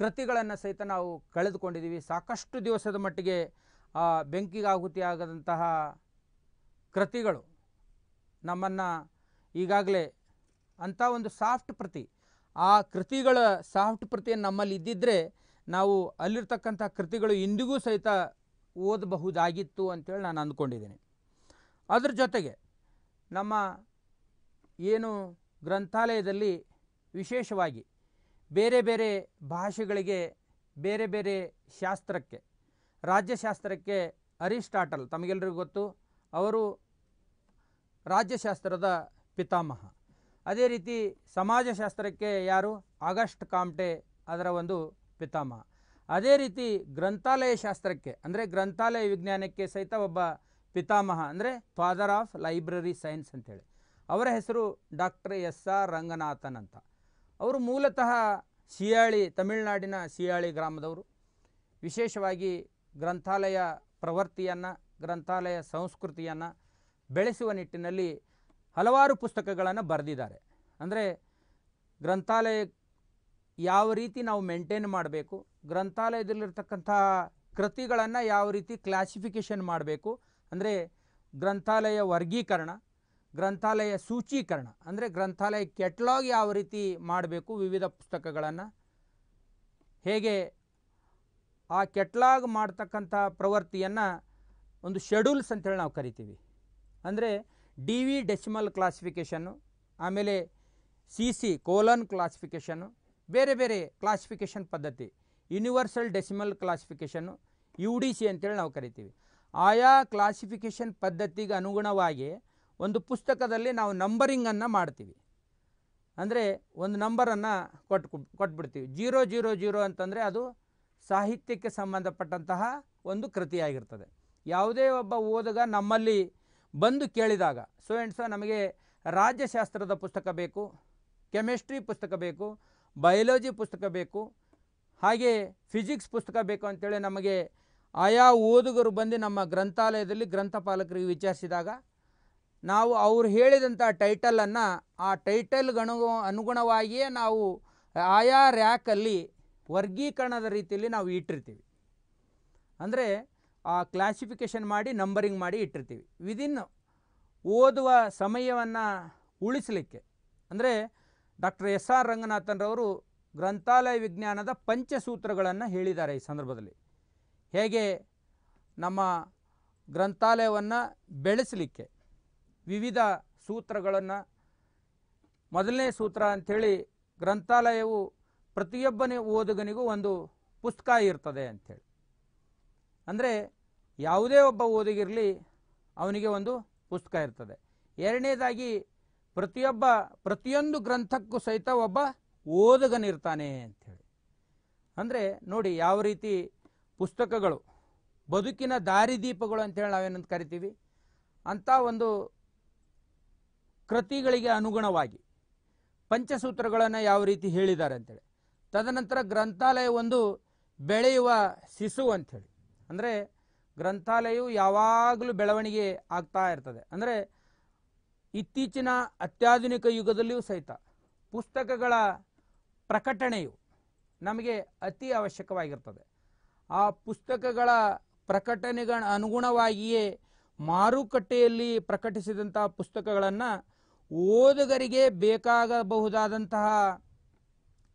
ಕೃತಿಗಳನ್ನು ಸಹಿತ ನಾವು ಕಳೆದುಕೊಂಡಿದ್ದೀವಿ ಸಾಕಷ್ಟು ದಿವಸದ ಮಟ್ಟಿಗೆ ಆ ಬೆಂಕಿಗಾಹುತಿಯಾಗದಂತಹ ಕೃತಿಗಳು ನಮ್ಮನ್ನು ಈಗಾಗಲೇ ಅಂಥ ಒಂದು ಸಾಫ್ಟ್ ಪ್ರತಿ ಆ ಕೃತಿಗಳ ಸಾಫ್ಟ್ ಪ್ರತಿಯನ್ನು ನಮ್ಮಲ್ಲಿ ಇದ್ದಿದ್ದರೆ ನಾವು ಅಲ್ಲಿರ್ತಕ್ಕಂಥ ಕೃತಿಗಳು ಇಂದಿಗೂ ಸಹಿತ ಓದಬಹುದಾಗಿತ್ತು ಅಂತೇಳಿ ನಾನು ಅಂದ್ಕೊಂಡಿದ್ದೀನಿ ಅದರ ಜೊತೆಗೆ ನಮ್ಮ ಏನು ಗ್ರಂಥಾಲಯದಲ್ಲಿ ವಿಶೇಷವಾಗಿ ಬೇರೆ ಬೇರೆ ಭಾಷೆಗಳಿಗೆ ಬೇರೆ ಬೇರೆ ಶಾಸ್ತ್ರಕ್ಕೆ ರಾಜ್ಯಶಾಸ್ತ್ರಕ್ಕೆ ಅರಿಸ್ಟಾಟಲ್ ತಮಗೆಲ್ಲರಿಗೂ ಗೊತ್ತು ಅವರು ರಾಜ್ಯಶಾಸ್ತ್ರದ ಪಿತಾಮಹ ಅದೇ ರೀತಿ ಸಮಾಜಶಾಸ್ತ್ರಕ್ಕೆ ಯಾರು ಆಗಸ್ಟ್ ಕಾಮ್ಟೆ ಅದರ ಒಂದು ಪಿತಾಮಹ ಅದೇ ರೀತಿ ಗ್ರಂಥಾಲಯ ಶಾಸ್ತ್ರಕ್ಕೆ ಅಂದರೆ ಗ್ರಂಥಾಲಯ ವಿಜ್ಞಾನಕ್ಕೆ ಸಹಿತ ಒಬ್ಬ ಪಿತಾಮಹ ಅಂದರೆ ಫಾದರ್ ಆಫ್ ಲೈಬ್ರರಿ ಸೈನ್ಸ್ ಅಂತೇಳಿ ಅವರ ಹೆಸರು ಡಾಕ್ಟರ್ ಎಸ್ ಆರ್ ರಂಗನಾಥನ್ ಅಂತ ಅವರು ಮೂಲತಃ ಸಿಯಾಳಿ ತಮಿಳುನಾಡಿನ ಸಿಯಾಳಿ ಗ್ರಾಮದವರು ವಿಶೇಷವಾಗಿ ಗ್ರಂಥಾಲಯ ಪ್ರವೃತ್ತಿಯನ್ನು ಗ್ರಂಥಾಲಯ ಸಂಸ್ಕೃತಿಯನ್ನು ಬೆಳೆಸುವ ನಿಟ್ಟಿನಲ್ಲಿ ಹಲವಾರು ಪುಸ್ತಕಗಳನ್ನು ಬರೆದಿದ್ದಾರೆ ಅಂದರೆ ಗ್ರಂಥಾಲಯ ಯಾವ ರೀತಿ ನಾವು ಮೇಂಟೈನ್ ಮಾಡಬೇಕು ಗ್ರಂಥಾಲಯದಲ್ಲಿರ್ತಕ್ಕಂಥ ಕೃತಿಗಳನ್ನು ಯಾವ ರೀತಿ ಕ್ಲಾಸಿಫಿಕೇಷನ್ ಮಾಡಬೇಕು ಅಂದರೆ ಗ್ರಂಥಾಲಯ ವರ್ಗೀಕರಣ ಗ್ರಂಥಾಲಯ ಸೂಚೀಕರಣ ಅಂದರೆ ಗ್ರಂಥಾಲಯ ಕೆಟ್ಲಾಗ್ ಯಾವ ರೀತಿ ಮಾಡಬೇಕು ವಿವಿಧ ಪುಸ್ತಕಗಳನ್ನು ಹೇಗೆ ಆ ಕೆಟ್ಲಾಗ್ ಮಾಡ್ತಕ್ಕಂಥ ಪ್ರವೃತ್ತಿಯನ್ನು ಒಂದು ಶೆಡ್ಯೂಲ್ಸ್ ಅಂತೇಳಿ ನಾವು ಕರಿತೀವಿ ಅಂದರೆ ಡಿ ವಿ ಡೆಸಿಮಲ್ ಕ್ಲಾಸಿಫಿಕೇಷನ್ನು ಆಮೇಲೆ ಸಿ ಸಿ ಕೋಲನ್ ಕ್ಲಾಸಿಫಿಕೇಷನ್ನು ಬೇರೆ ಬೇರೆ ಕ್ಲಾಸಿಫಿಕೇಷನ್ ಪದ್ಧತಿ ಯೂನಿವರ್ಸಲ್ ಡೆಸಿಮಲ್ ಕ್ಲಾಸಿಫಿಕೇಷನ್ನು ಯು ಡಿ ಸಿ ಅಂತೇಳಿ ನಾವು ಕರಿತೀವಿ ಆಯಾ ಕ್ಲಾಸಿಫಿಕೇಷನ್ ಪದ್ಧತಿಗೆ ಅನುಗುಣವಾಗಿ ಒಂದು ಪುಸ್ತಕದಲ್ಲಿ ನಾವು ನಂಬರಿಂಗನ್ನು ಮಾಡ್ತೀವಿ ಅಂದರೆ ಒಂದು ನಂಬರನ್ನು ಕೊಟ್ಟು ಕೊಟ್ಬಿಡ್ತೀವಿ ಜೀರೋ ಜೀರೋ ಜೀರೋ ಅಂತಂದರೆ ಅದು ಸಾಹಿತ್ಯಕ್ಕೆ ಸಂಬಂಧಪಟ್ಟಂತಹ ಒಂದು ಕೃತಿಯಾಗಿರ್ತದೆ ಯಾವುದೇ ಒಬ್ಬ ಓದುಗ ನಮ್ಮಲ್ಲಿ ಬಂದು ಕೇಳಿದಾಗ ಸೊ ಆ್ಯಂಡ್ ಸೊ ನಮಗೆ ರಾಜ್ಯಶಾಸ್ತ್ರದ ಪುಸ್ತಕ ಬೇಕು ಕೆಮಿಸ್ಟ್ರಿ ಪುಸ್ತಕ ಬೇಕು ಬಯಾಲಜಿ ಪುಸ್ತಕ ಬೇಕು ಹಾಗೆ ಫಿಸಿಕ್ಸ್ ಪುಸ್ತಕ ಬೇಕು ಅಂತೇಳಿ ನಮಗೆ ಆಯಾ ಓದುಗರು ಬಂದು ನಮ್ಮ ಗ್ರಂಥಾಲಯದಲ್ಲಿ ಗ್ರಂಥಪಾಲಕರಿಗೆ ವಿಚಾರಿಸಿದಾಗ ನಾವು ಅವರು ಹೇಳಿದಂಥ ಟೈಟಲನ್ನು ಆ ಟೈಟಲ್ಗನು ಅನುಗುಣವಾಗಿಯೇ ನಾವು ಆಯಾ ರ್ಯಾಕಲ್ಲಿ ವರ್ಗೀಕರಣದ ರೀತಿಯಲ್ಲಿ ನಾವು ಇಟ್ಟಿರ್ತೀವಿ ಅಂದರೆ ಆ ಕ್ಲಾಸಿಫಿಕೇಷನ್ ಮಾಡಿ ನಂಬರಿಂಗ್ ಮಾಡಿ ಇಟ್ಟಿರ್ತೀವಿ ವಿದಿನ್ ಓದುವ ಸಮಯವನ್ನು ಉಳಿಸಲಿಕ್ಕೆ ಅಂದರೆ ಡಾಕ್ಟರ್ ಎಸ್ ಆರ್ ರಂಗನಾಥನ್ರವರು ಗ್ರಂಥಾಲಯ ವಿಜ್ಞಾನದ ಪಂಚಸೂತ್ರಗಳನ್ನು ಹೇಳಿದ್ದಾರೆ ಈ ಸಂದರ್ಭದಲ್ಲಿ ಹೇಗೆ ನಮ್ಮ ಗ್ರಂಥಾಲಯವನ್ನು ಬೆಳೆಸಲಿಕ್ಕೆ ವಿವಿಧ ಸೂತ್ರಗಳನ್ನು ಮೊದಲನೇ ಸೂತ್ರ ಅಂಥೇಳಿ ಗ್ರಂಥಾಲಯವು ಪ್ರತಿಯೊಬ್ಬನೇ ಓದುಗನಿಗೂ ಒಂದು ಪುಸ್ತಕ ಇರ್ತದೆ ಅಂಥೇಳಿ ಅಂದರೆ ಯಾವುದೇ ಒಬ್ಬ ಓದುಗಿರಲಿ ಅವನಿಗೆ ಒಂದು ಪುಸ್ತಕ ಇರ್ತದೆ ಎರಡನೇದಾಗಿ ಪ್ರತಿಯೊಬ್ಬ ಪ್ರತಿಯೊಂದು ಗ್ರಂಥಕ್ಕೂ ಸಹಿತ ಒಬ್ಬ ಓದುಗನಿರ್ತಾನೆ ಅಂಥೇಳಿ ಅಂದರೆ ನೋಡಿ ಯಾವ ರೀತಿ ಪುಸ್ತಕಗಳು ಬದುಕಿನ ದಾರಿದೀಪಗಳು ಅಂತೇಳಿ ನಾವೇನಂತ ಕರಿತೀವಿ ಅಂಥ ಒಂದು ಕೃತಿಗಳಿಗೆ ಅನುಗುಣವಾಗಿ ಪಂಚಸೂತ್ರಗಳನ್ನು ಯಾವ ರೀತಿ ಹೇಳಿದ್ದಾರೆ ಅಂತೇಳಿ ತದನಂತರ ಗ್ರಂಥಾಲಯ ಒಂದು ಬೆಳೆಯುವ ಶಿಶು ಅಂಥೇಳಿ ಅಂದರೆ ಗ್ರಂಥಾಲಯವು ಯಾವಾಗಲೂ ಬೆಳವಣಿಗೆ ಆಗ್ತಾ ಇರ್ತದೆ ಅಂದರೆ ಇತ್ತೀಚಿನ ಅತ್ಯಾಧುನಿಕ ಯುಗದಲ್ಲಿಯೂ ಸಹಿತ ಪುಸ್ತಕಗಳ ಪ್ರಕಟಣೆಯು ನಮಗೆ ಅತಿ ಅವಶ್ಯಕವಾಗಿರ್ತದೆ ಆ ಪುಸ್ತಕಗಳ ಪ್ರಕಟಣೆಗಳ ಅನುಗುಣವಾಗಿಯೇ ಮಾರುಕಟ್ಟೆಯಲ್ಲಿ ಪ್ರಕಟಿಸಿದಂತಹ ಪುಸ್ತಕಗಳನ್ನು ಓದುಗರಿಗೆ ಬೇಕಾಗಬಹುದಾದಂತಹ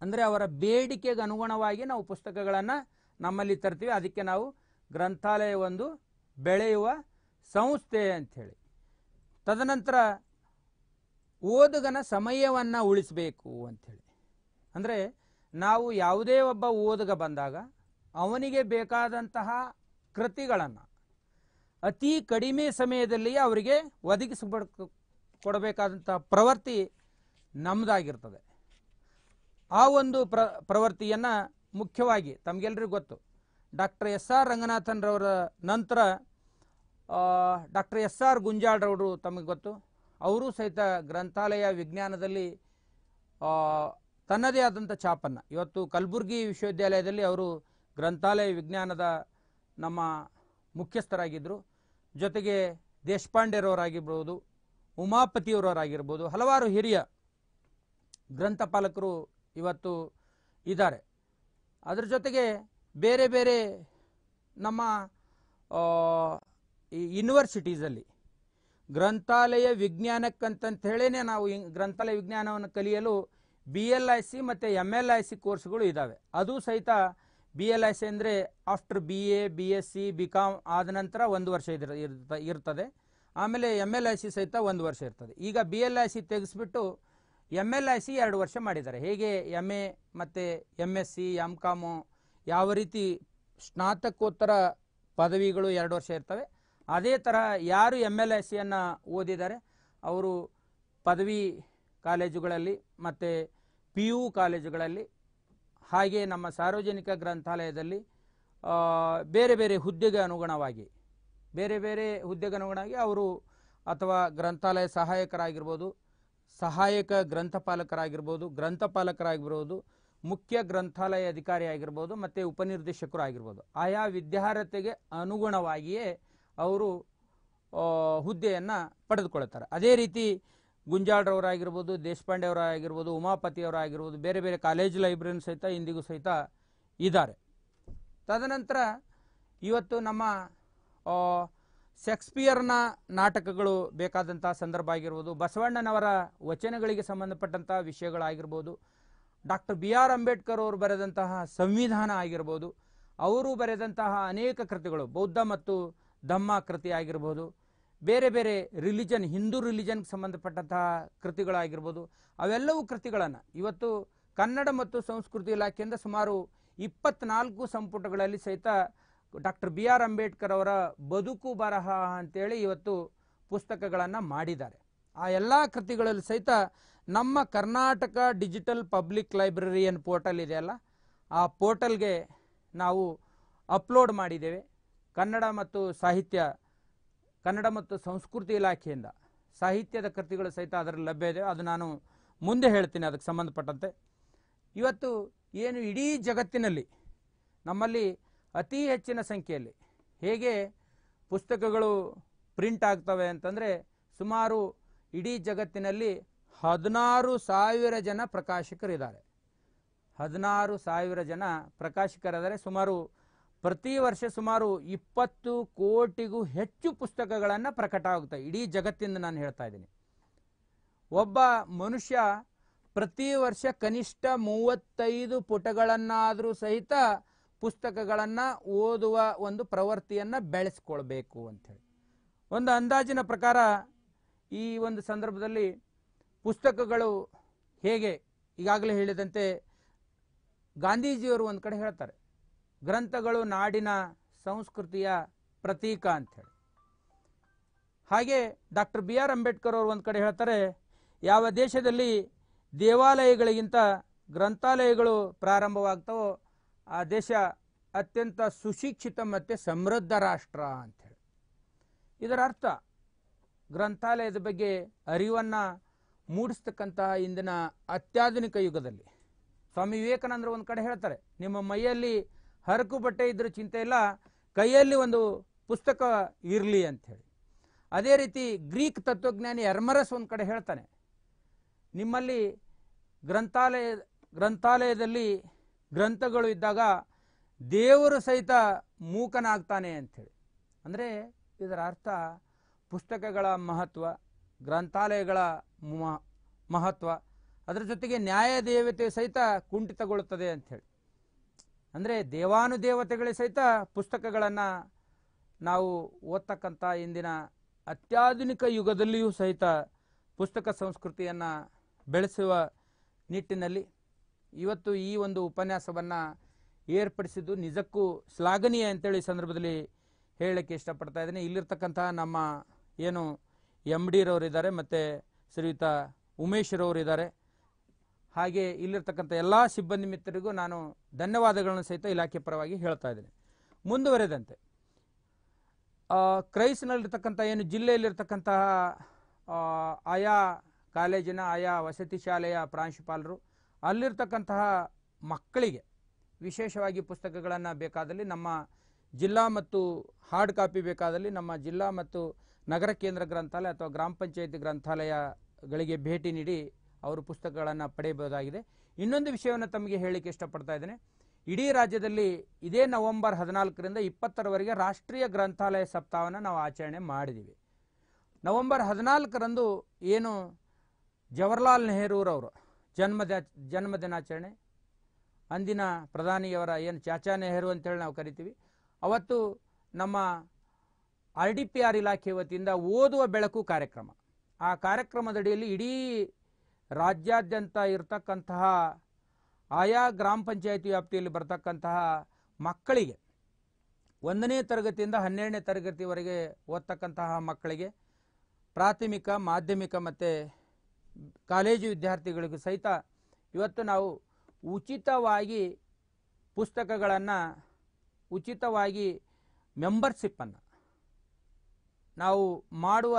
ಅಂದರೆ ಅವರ ಬೇಡಿಕೆಗೆ ಅನುಗುಣವಾಗಿ ನಾವು ಪುಸ್ತಕಗಳನ್ನು ನಮ್ಮಲ್ಲಿ ತರ್ತೀವಿ ಅದಕ್ಕೆ ನಾವು ಗ್ರಂಥಾಲಯ ಒಂದು ಬೆಳೆಯುವ ಸಂಸ್ಥೆ ಅಂಥೇಳಿ ತದನಂತರ ಓದುಗನ ಸಮಯವನ್ನು ಉಳಿಸಬೇಕು ಅಂಥೇಳಿ ಅಂದರೆ ನಾವು ಯಾವುದೇ ಒಬ್ಬ ಓದುಗ ಬಂದಾಗ ಅವನಿಗೆ ಬೇಕಾದಂತಹ ಕೃತಿಗಳನ್ನು ಅತಿ ಕಡಿಮೆ ಸಮಯದಲ್ಲಿ ಅವರಿಗೆ ಒದಗಿಸಬೇಕು ಕೊಡಬೇಕಾದಂಥ ಪ್ರವೃತ್ತಿ ನಮ್ಮದಾಗಿರ್ತದೆ ಆ ಒಂದು ಪ್ರ ಪ್ರವೃತ್ತಿಯನ್ನು ಮುಖ್ಯವಾಗಿ ತಮಗೆಲ್ಲರಿಗೂ ಗೊತ್ತು ಡಾಕ್ಟರ್ ಎಸ್ ಆರ್ ರಂಗನಾಥನ್ರವರ ನಂತರ ಡಾಕ್ಟರ್ ಎಸ್ ಆರ್ ಗುಂಜಾಳ್ರವರು ತಮಗೆ ಗೊತ್ತು ಅವರು ಸಹಿತ ಗ್ರಂಥಾಲಯ ವಿಜ್ಞಾನದಲ್ಲಿ ತನ್ನದೇ ಆದಂಥ ಛಾಪನ್ನು ಇವತ್ತು ಕಲಬುರಗಿ ವಿಶ್ವವಿದ್ಯಾಲಯದಲ್ಲಿ ಅವರು ಗ್ರಂಥಾಲಯ ವಿಜ್ಞಾನದ ನಮ್ಮ ಮುಖ್ಯಸ್ಥರಾಗಿದ್ದರು ಜೊತೆಗೆ ದೇಶಪಾಂಡೆರವರಾಗಿರ್ಬೋದು ಉಮಾಪತಿಯವರವರಾಗಿರ್ಬೋದು ಹಲವಾರು ಹಿರಿಯ ಗ್ರಂಥಪಾಲಕರು ಇವತ್ತು ಇದ್ದಾರೆ ಅದರ ಜೊತೆಗೆ ಬೇರೆ ಬೇರೆ ನಮ್ಮ ಈ ಯೂನಿವರ್ಸಿಟೀಸಲ್ಲಿ ಗ್ರಂಥಾಲಯ ವಿಜ್ಞಾನಕ್ಕಂತಂತ ಹೇಳೇನೆ ನಾವು ಗ್ರಂಥಾಲಯ ವಿಜ್ಞಾನವನ್ನು ಕಲಿಯಲು ಬಿ ಎಲ್ ಐ ಸಿ ಮತ್ತು ಎಮ್ ಎಲ್ ಐ ಸಿ ಕೋರ್ಸ್ಗಳು ಇದ್ದಾವೆ ಅದು ಸಹಿತ ಬಿ ಎಲ್ ಐ ಸಿ ಅಂದರೆ after B A B S C B com ಆದ ನಂತರ ಒಂದು ವರ್ಷ ಇದ್ರ ಇರ್ತದೆ ಆಮೇಲೆ ಎಮ್ ಎಲ್ ಐ ಸಿ ಸಹಿತ ಒಂದು ವರ್ಷ ಇರ್ತದೆ ಈಗ ಬಿ ಎಲ್ ಐ ಸಿ ತೆಗೆಸ್ಬಿಟ್ಟು ಎಮ್ ಎಲ್ ಐ ಸಿ ಎರಡು ವರ್ಷ ಮಾಡಿದ್ದಾರೆ ಹೇಗೆ ಎಮ್ ಎ ಮತ್ತು M S C M com ಯಾವ ರೀತಿ ಸ್ನಾತಕೋತ್ತರ ಪದವಿಗಳು ಎರಡು ವರ್ಷ ಇರ್ತವೆ ಅದೇ ತರಹ ಯಾರು ಎಮ್ ಎಲ್ ಎಸ್ ಸಿಯನ್ನು ಓದಿದ್ದಾರೆ ಅವರು ಪದವಿ ಕಾಲೇಜುಗಳಲ್ಲಿ ಮತ್ತು ಪಿ ಯು ಕಾಲೇಜುಗಳಲ್ಲಿ ಹಾಗೆ ನಮ್ಮ ಸಾರ್ವಜನಿಕ ಗ್ರಂಥಾಲಯದಲ್ಲಿ ಬೇರೆ ಬೇರೆ ಹುದ್ದೆಗೆ ಅನುಗುಣವಾಗಿ ಬೇರೆ ಬೇರೆ ಹುದ್ದೆಗೆ ಅನುಗುಣವಾಗಿ ಅವರು ಅಥವಾ ಗ್ರಂಥಾಲಯ ಸಹಾಯಕರಾಗಿರ್ಬೋದು ಸಹಾಯಕ ಗ್ರಂಥಪಾಲಕರಾಗಿರ್ಬೋದು ಗ್ರಂಥಪಾಲಕರಾಗಿರ್ಬೋದು ಮುಖ್ಯ ಗ್ರಂಥಾಲಯ ಅಧಿಕಾರಿ ಆಗಿರ್ಬೋದು ಮತ್ತು ಉಪನಿರ್ದೇಶಕರು ಆಗಿರ್ಬೋದು ಆಯಾ ವಿದ್ಯಾರ್ಹತೆಗೆ ಅನುಗುಣವಾಗಿಯೇ ಅವರು ಹುದ್ದೆಯನ್ನು ಪಡೆದುಕೊಳ್ಳುತ್ತಾರೆ ಅದೇ ರೀತಿ ಗುಂಜಾಳ್ರವರಾಗಿರ್ಬೋದು ದೇಶಪಾಂಡೆ ಅವರಾಗಿರ್ಬೋದು ಉಮಾಪತಿಯವರಾಗಿರ್ಬೋದು ಬೇರೆ ಬೇರೆ ಕಾಲೇಜ್ ಲೈಬ್ರರಿ ಸಹಿತ ಇಂದಿಗೂ ಸಹಿತ ಇದ್ದಾರೆ ತದನಂತರ ಇವತ್ತು ನಮ್ಮ ಶೇಕ್ಸ್ಪಿಯರ್ನ ನಾಟಕಗಳು ಬೇಕಾದಂಥ ಸಂದರ್ಭ ಆಗಿರ್ಬೋದು ಬಸವಣ್ಣನವರ ವಚನಗಳಿಗೆ ಸಂಬಂಧಪಟ್ಟಂತಹ ವಿಷಯಗಳಾಗಿರ್ಬೋದು ಡಾಕ್ಟರ್ ಬಿ ಆರ್ ಅಂಬೇಡ್ಕರ್ ಅವರು ಬರೆದಂತಹ ಸಂವಿಧಾನ ಆಗಿರ್ಬೋದು ಅವರು ಬರೆದಂತಹ ಅನೇಕ ಕೃತಿಗಳು ಬೌದ್ಧ ಮತ್ತು ಧಮ್ಮ ಕೃತಿ ಆಗಿರ್ಬೋದು ಬೇರೆ ಬೇರೆ ರಿಲಿಜನ್ ಹಿಂದೂ ರಿಲಿಜನ್ಗೆ ಸಂಬಂಧಪಟ್ಟಂತಹ ಕೃತಿಗಳಾಗಿರ್ಬೋದು ಅವೆಲ್ಲವೂ ಕೃತಿಗಳನ್ನು ಇವತ್ತು ಕನ್ನಡ ಮತ್ತು ಸಂಸ್ಕೃತಿ ಇಲಾಖೆಯಿಂದ ಸುಮಾರು ಇಪ್ಪತ್ನಾಲ್ಕು ಸಂಪುಟಗಳಲ್ಲಿ ಸಹಿತ ಡಾಕ್ಟರ್ ಬಿ ಆರ್ ಅಂಬೇಡ್ಕರ್ ಅವರ ಬದುಕು ಬರಹ ಅಂತೇಳಿ ಇವತ್ತು ಪುಸ್ತಕಗಳನ್ನು ಮಾಡಿದ್ದಾರೆ ಆ ಎಲ್ಲ ಕೃತಿಗಳಲ್ಲಿ ಸಹಿತ ನಮ್ಮ Karnataka digital public library portal ಇದೆಯಲ್ಲ ಆ ಪೋರ್ಟಲ್ಗೆ ನಾವು ಅಪ್ಲೋಡ್ ಮಾಡಿದ್ದೇವೆ ಕನ್ನಡ ಮತ್ತು ಸಾಹಿತ್ಯ ಕನ್ನಡ ಮತ್ತು ಸಂಸ್ಕೃತಿ ಇಲಾಖೆಯಿಂದ ಸಾಹಿತ್ಯದ ಕೃತಿಗಳು ಸಹಿತ ಅದರಲ್ಲಿ ಲಭ್ಯ ಇದೆ ಅದು ನಾನು ಮುಂದೆ ಹೇಳ್ತೀನಿ ಅದಕ್ಕೆ ಸಂಬಂಧಪಟ್ಟಂತೆ ಇವತ್ತು ಏನು ಇಡೀ ಜಗತ್ತಿನಲ್ಲಿ ನಮ್ಮಲ್ಲಿ ಅತಿ ಹೆಚ್ಚಿನ ಸಂಖ್ಯೆಯಲ್ಲಿ ಹೇಗೆ ಪುಸ್ತಕಗಳು ಪ್ರಿಂಟ್ ಆಗ್ತವೆ ಅಂತಂದರೆ ಸುಮಾರು ಇಡೀ ಜಗತ್ತಿನಲ್ಲಿ ಹದಿನಾರು ಸಾವಿರ ಜನ ಪ್ರಕಾಶಕರಿದ್ದಾರೆ ಹದಿನಾರು ಸಾವಿರ ಜನ ಪ್ರಕಾಶಕರಾದರೆ ಸುಮಾರು ಪ್ರತಿ ವರ್ಷ ಸುಮಾರು ಇಪ್ಪತ್ತು ಕೋಟಿಗೂ ಹೆಚ್ಚು ಪುಸ್ತಕಗಳನ್ನು ಪ್ರಕಟ ಆಗುತ್ತೆ ಇಡೀ ಜಗತ್ತಿಂದ ನಾನು ಹೇಳ್ತಾ ಇದ್ದೀನಿ ಒಬ್ಬ ಮನುಷ್ಯ ಪ್ರತಿ ವರ್ಷ ಕನಿಷ್ಠ ಮೂವತ್ತೈದು ಪುಟಗಳನ್ನಾದರೂ ಸಹಿತ ಪುಸ್ತಕಗಳನ್ನು ಓದುವ ಒಂದು ಪ್ರವೃತ್ತಿಯನ್ನು ಬೆಳೆಸ್ಕೊಳ್ಬೇಕು ಅಂಥೇಳಿ ಒಂದು ಅಂದಾಜಿನ ಪ್ರಕಾರ ಈ ಒಂದು ಸಂದರ್ಭದಲ್ಲಿ ಪುಸ್ತಕಗಳು ಹೇಗೆ ಈಗಾಗಲೇ ಹೇಳಿದಂತೆ ಗಾಂಧೀಜಿಯವರು ಒಂದು ಕಡೆ ಹೇಳ್ತಾರೆ ಗ್ರಂಥಗಳು ನಾಡಿನ ಸಂಸ್ಕೃತಿಯ ಪ್ರತೀಕ ಹೇಳಿ ಹಾಗೆ ಡಾಕ್ಟರ್ ಬಿ ಆರ್ ಅಂಬೇಡ್ಕರ್ ಅವರು ಒಂದು ಕಡೆ ಹೇಳ್ತಾರೆ ಯಾವ ದೇಶದಲ್ಲಿ ದೇವಾಲಯಗಳಿಗಿಂತ ಗ್ರಂಥಾಲಯಗಳು ಪ್ರಾರಂಭವಾಗ್ತವೋ ಆ ದೇಶ ಅತ್ಯಂತ ಸುಶಿಕ್ಷಿತ ಮತ್ತು ಸಮೃದ್ಧ ರಾಷ್ಟ್ರ ಅಂಥೇಳಿ ಇದರ ಅರ್ಥ ಗ್ರಂಥಾಲಯದ ಬಗ್ಗೆ ಅರಿವನ್ನು ಮೂಡಿಸ್ತಕ್ಕಂತಹ ಇಂದಿನ ಅತ್ಯಾಧುನಿಕ ಯುಗದಲ್ಲಿ ಸ್ವಾಮಿ ವಿವೇಕಾನಂದರು ಒಂದು ಕಡೆ ಹೇಳ್ತಾರೆ ನಿಮ್ಮ ಮೈಯಲ್ಲಿ ಹರಕು ಬಟ್ಟೆ ಇದ್ರ ಚಿಂತೆ ಇಲ್ಲ ಕೈಯಲ್ಲಿ ಒಂದು ಪುಸ್ತಕ ಇರಲಿ ಅಂಥೇಳಿ ಅದೇ ರೀತಿ ಗ್ರೀಕ್ ತತ್ವಜ್ಞಾನಿ ಎರ್ಮರಸ್ ಒಂದು ಕಡೆ ಹೇಳ್ತಾನೆ ನಿಮ್ಮಲ್ಲಿ ಗ್ರಂಥಾಲಯ ಗ್ರಂಥಾಲಯದಲ್ಲಿ ಗ್ರಂಥಗಳು ಇದ್ದಾಗ ದೇವರು ಸಹಿತ ಮೂಕನಾಗ್ತಾನೆ ಅಂಥೇಳಿ ಅಂದರೆ ಇದರ ಅರ್ಥ ಪುಸ್ತಕಗಳ ಮಹತ್ವ ಗ್ರಂಥಾಲಯಗಳ ಮಹತ್ವ ಅದರ ಜೊತೆಗೆ ನ್ಯಾಯ ದೇವತೆ ಸಹಿತ ಕುಂಠಿತಗೊಳ್ಳುತ್ತದೆ ಅಂಥೇಳಿ ಅಂದರೆ ದೇವಾನುದೇವತೆಗಳೇ ಸಹಿತ ಪುಸ್ತಕಗಳನ್ನು ನಾವು ಓದ್ತಕ್ಕಂಥ ಇಂದಿನ ಅತ್ಯಾಧುನಿಕ ಯುಗದಲ್ಲಿಯೂ ಸಹಿತ ಪುಸ್ತಕ ಸಂಸ್ಕೃತಿಯನ್ನು ಬೆಳೆಸುವ ನಿಟ್ಟಿನಲ್ಲಿ ಇವತ್ತು ಈ ಒಂದು ಉಪನ್ಯಾಸವನ್ನು ಏರ್ಪಡಿಸಿದ್ದು ನಿಜಕ್ಕೂ ಶ್ಲಾಘನೀಯ ಅಂತೇಳಿ ಸಂದರ್ಭದಲ್ಲಿ ಹೇಳಕ್ಕೆ ಇಷ್ಟಪಡ್ತಾ ಇದ್ದೀನಿ ಇಲ್ಲಿರ್ತಕ್ಕಂಥ ನಮ್ಮ ಏನು ಎಮ್ ಡಿ ರವರಿದ್ದಾರೆ ಮತ್ತು ಶ್ರೀಯುತ ಉಮೇಶ್ ರವರಿದ್ದಾರೆ ಹಾಗೆ ಇಲ್ಲಿರ್ತಕ್ಕಂಥ ಎಲ್ಲ ಸಿಬ್ಬಂದಿ ಮಿತ್ರರಿಗೂ ನಾನು ಧನ್ಯವಾದಗಳನ್ನು ಸಹಿತ ಇಲಾಖೆ ಪರವಾಗಿ ಹೇಳ್ತಾ ಇದ್ದೇನೆ ಮುಂದುವರೆದಂತೆ ಕ್ರೈಸ್ನಲ್ಲಿರ್ತಕ್ಕಂಥ ಏನು ಜಿಲ್ಲೆಯಲ್ಲಿರ್ತಕ್ಕಂತಹ ಆಯಾ ಕಾಲೇಜಿನ ಆಯಾ ವಸತಿ ಶಾಲೆಯ ಪ್ರಾಂಶುಪಾಲರು ಅಲ್ಲಿರ್ತಕ್ಕಂತಹ ಮಕ್ಕಳಿಗೆ ವಿಶೇಷವಾಗಿ ಪುಸ್ತಕಗಳನ್ನು ಬೇಕಾದಲ್ಲಿ ನಮ್ಮ ಜಿಲ್ಲಾ ಮತ್ತು ಹಾರ್ಡ್ ಕಾಪಿ ಬೇಕಾದಲ್ಲಿ ನಮ್ಮ ಜಿಲ್ಲಾ ಮತ್ತು ನಗರ ಕೇಂದ್ರ ಗ್ರಂಥಾಲಯ ಅಥವಾ ಗ್ರಾಮ ಪಂಚಾಯಿತಿ ಗ್ರಂಥಾಲಯಗಳಿಗೆ ಭೇಟಿ ನೀಡಿ ಅವರು ಪುಸ್ತಕಗಳನ್ನು ಪಡೆಯಬಹುದಾಗಿದೆ ಇನ್ನೊಂದು ವಿಷಯವನ್ನು ತಮಗೆ ಹೇಳಲಿಕ್ಕೆ ಇಷ್ಟಪಡ್ತಾ ಇದ್ದೇನೆ ಇಡೀ ರಾಜ್ಯದಲ್ಲಿ ಇದೇ ನವೆಂಬರ್ ಹದಿನಾಲ್ಕರಿಂದ ಇಪ್ಪತ್ತರವರೆಗೆ ರಾಷ್ಟ್ರೀಯ ಗ್ರಂಥಾಲಯ ಸಪ್ತಾಹವನ್ನು ನಾವು ಆಚರಣೆ ಮಾಡಿದ್ದೀವಿ ನವೆಂಬರ್ ಹದಿನಾಲ್ಕರಂದು ಏನು ಜವಹರ್ಲಾಲ್ ನೆಹರೂರವರು ಜನ್ಮದ ಜನ್ಮ ದಿನಾಚರಣೆ ಅಂದಿನ ಪ್ರಧಾನಿಯವರ ಏನು ಚಾಚಾ ನೆಹರು ಅಂತೇಳಿ ನಾವು ಕರಿತೀವಿ ಅವತ್ತು ನಮ್ಮ ಆರ್ ಡಿ ಪಿ ಆರ್ ಇಲಾಖೆ ವತಿಯಿಂದ ಓದುವ ಬೆಳಕು ಕಾರ್ಯಕ್ರಮ ಆ ಕಾರ್ಯಕ್ರಮದಡಿಯಲ್ಲಿ ಇಡೀ ರಾಜ್ಯಾದ್ಯಂತ ಇರತಕ್ಕಂತಹ ಆಯಾ ಗ್ರಾಮ ಪಂಚಾಯಿತಿ ವ್ಯಾಪ್ತಿಯಲ್ಲಿ ಬರತಕ್ಕಂತಹ ಮಕ್ಕಳಿಗೆ ಒಂದನೇ ತರಗತಿಯಿಂದ ಹನ್ನೆರಡನೇ ತರಗತಿವರೆಗೆ ಓದ್ತಕ್ಕಂತಹ ಮಕ್ಕಳಿಗೆ ಪ್ರಾಥಮಿಕ ಮಾಧ್ಯಮಿಕ ಮತ್ತು ಕಾಲೇಜು ವಿದ್ಯಾರ್ಥಿಗಳಿಗೂ ಸಹಿತ ಇವತ್ತು ನಾವು ಉಚಿತವಾಗಿ ಪುಸ್ತಕಗಳನ್ನು ಉಚಿತವಾಗಿ ಮೆಂಬರ್ಶಿಪ್ಪನ್ನು ನಾವು ಮಾಡುವ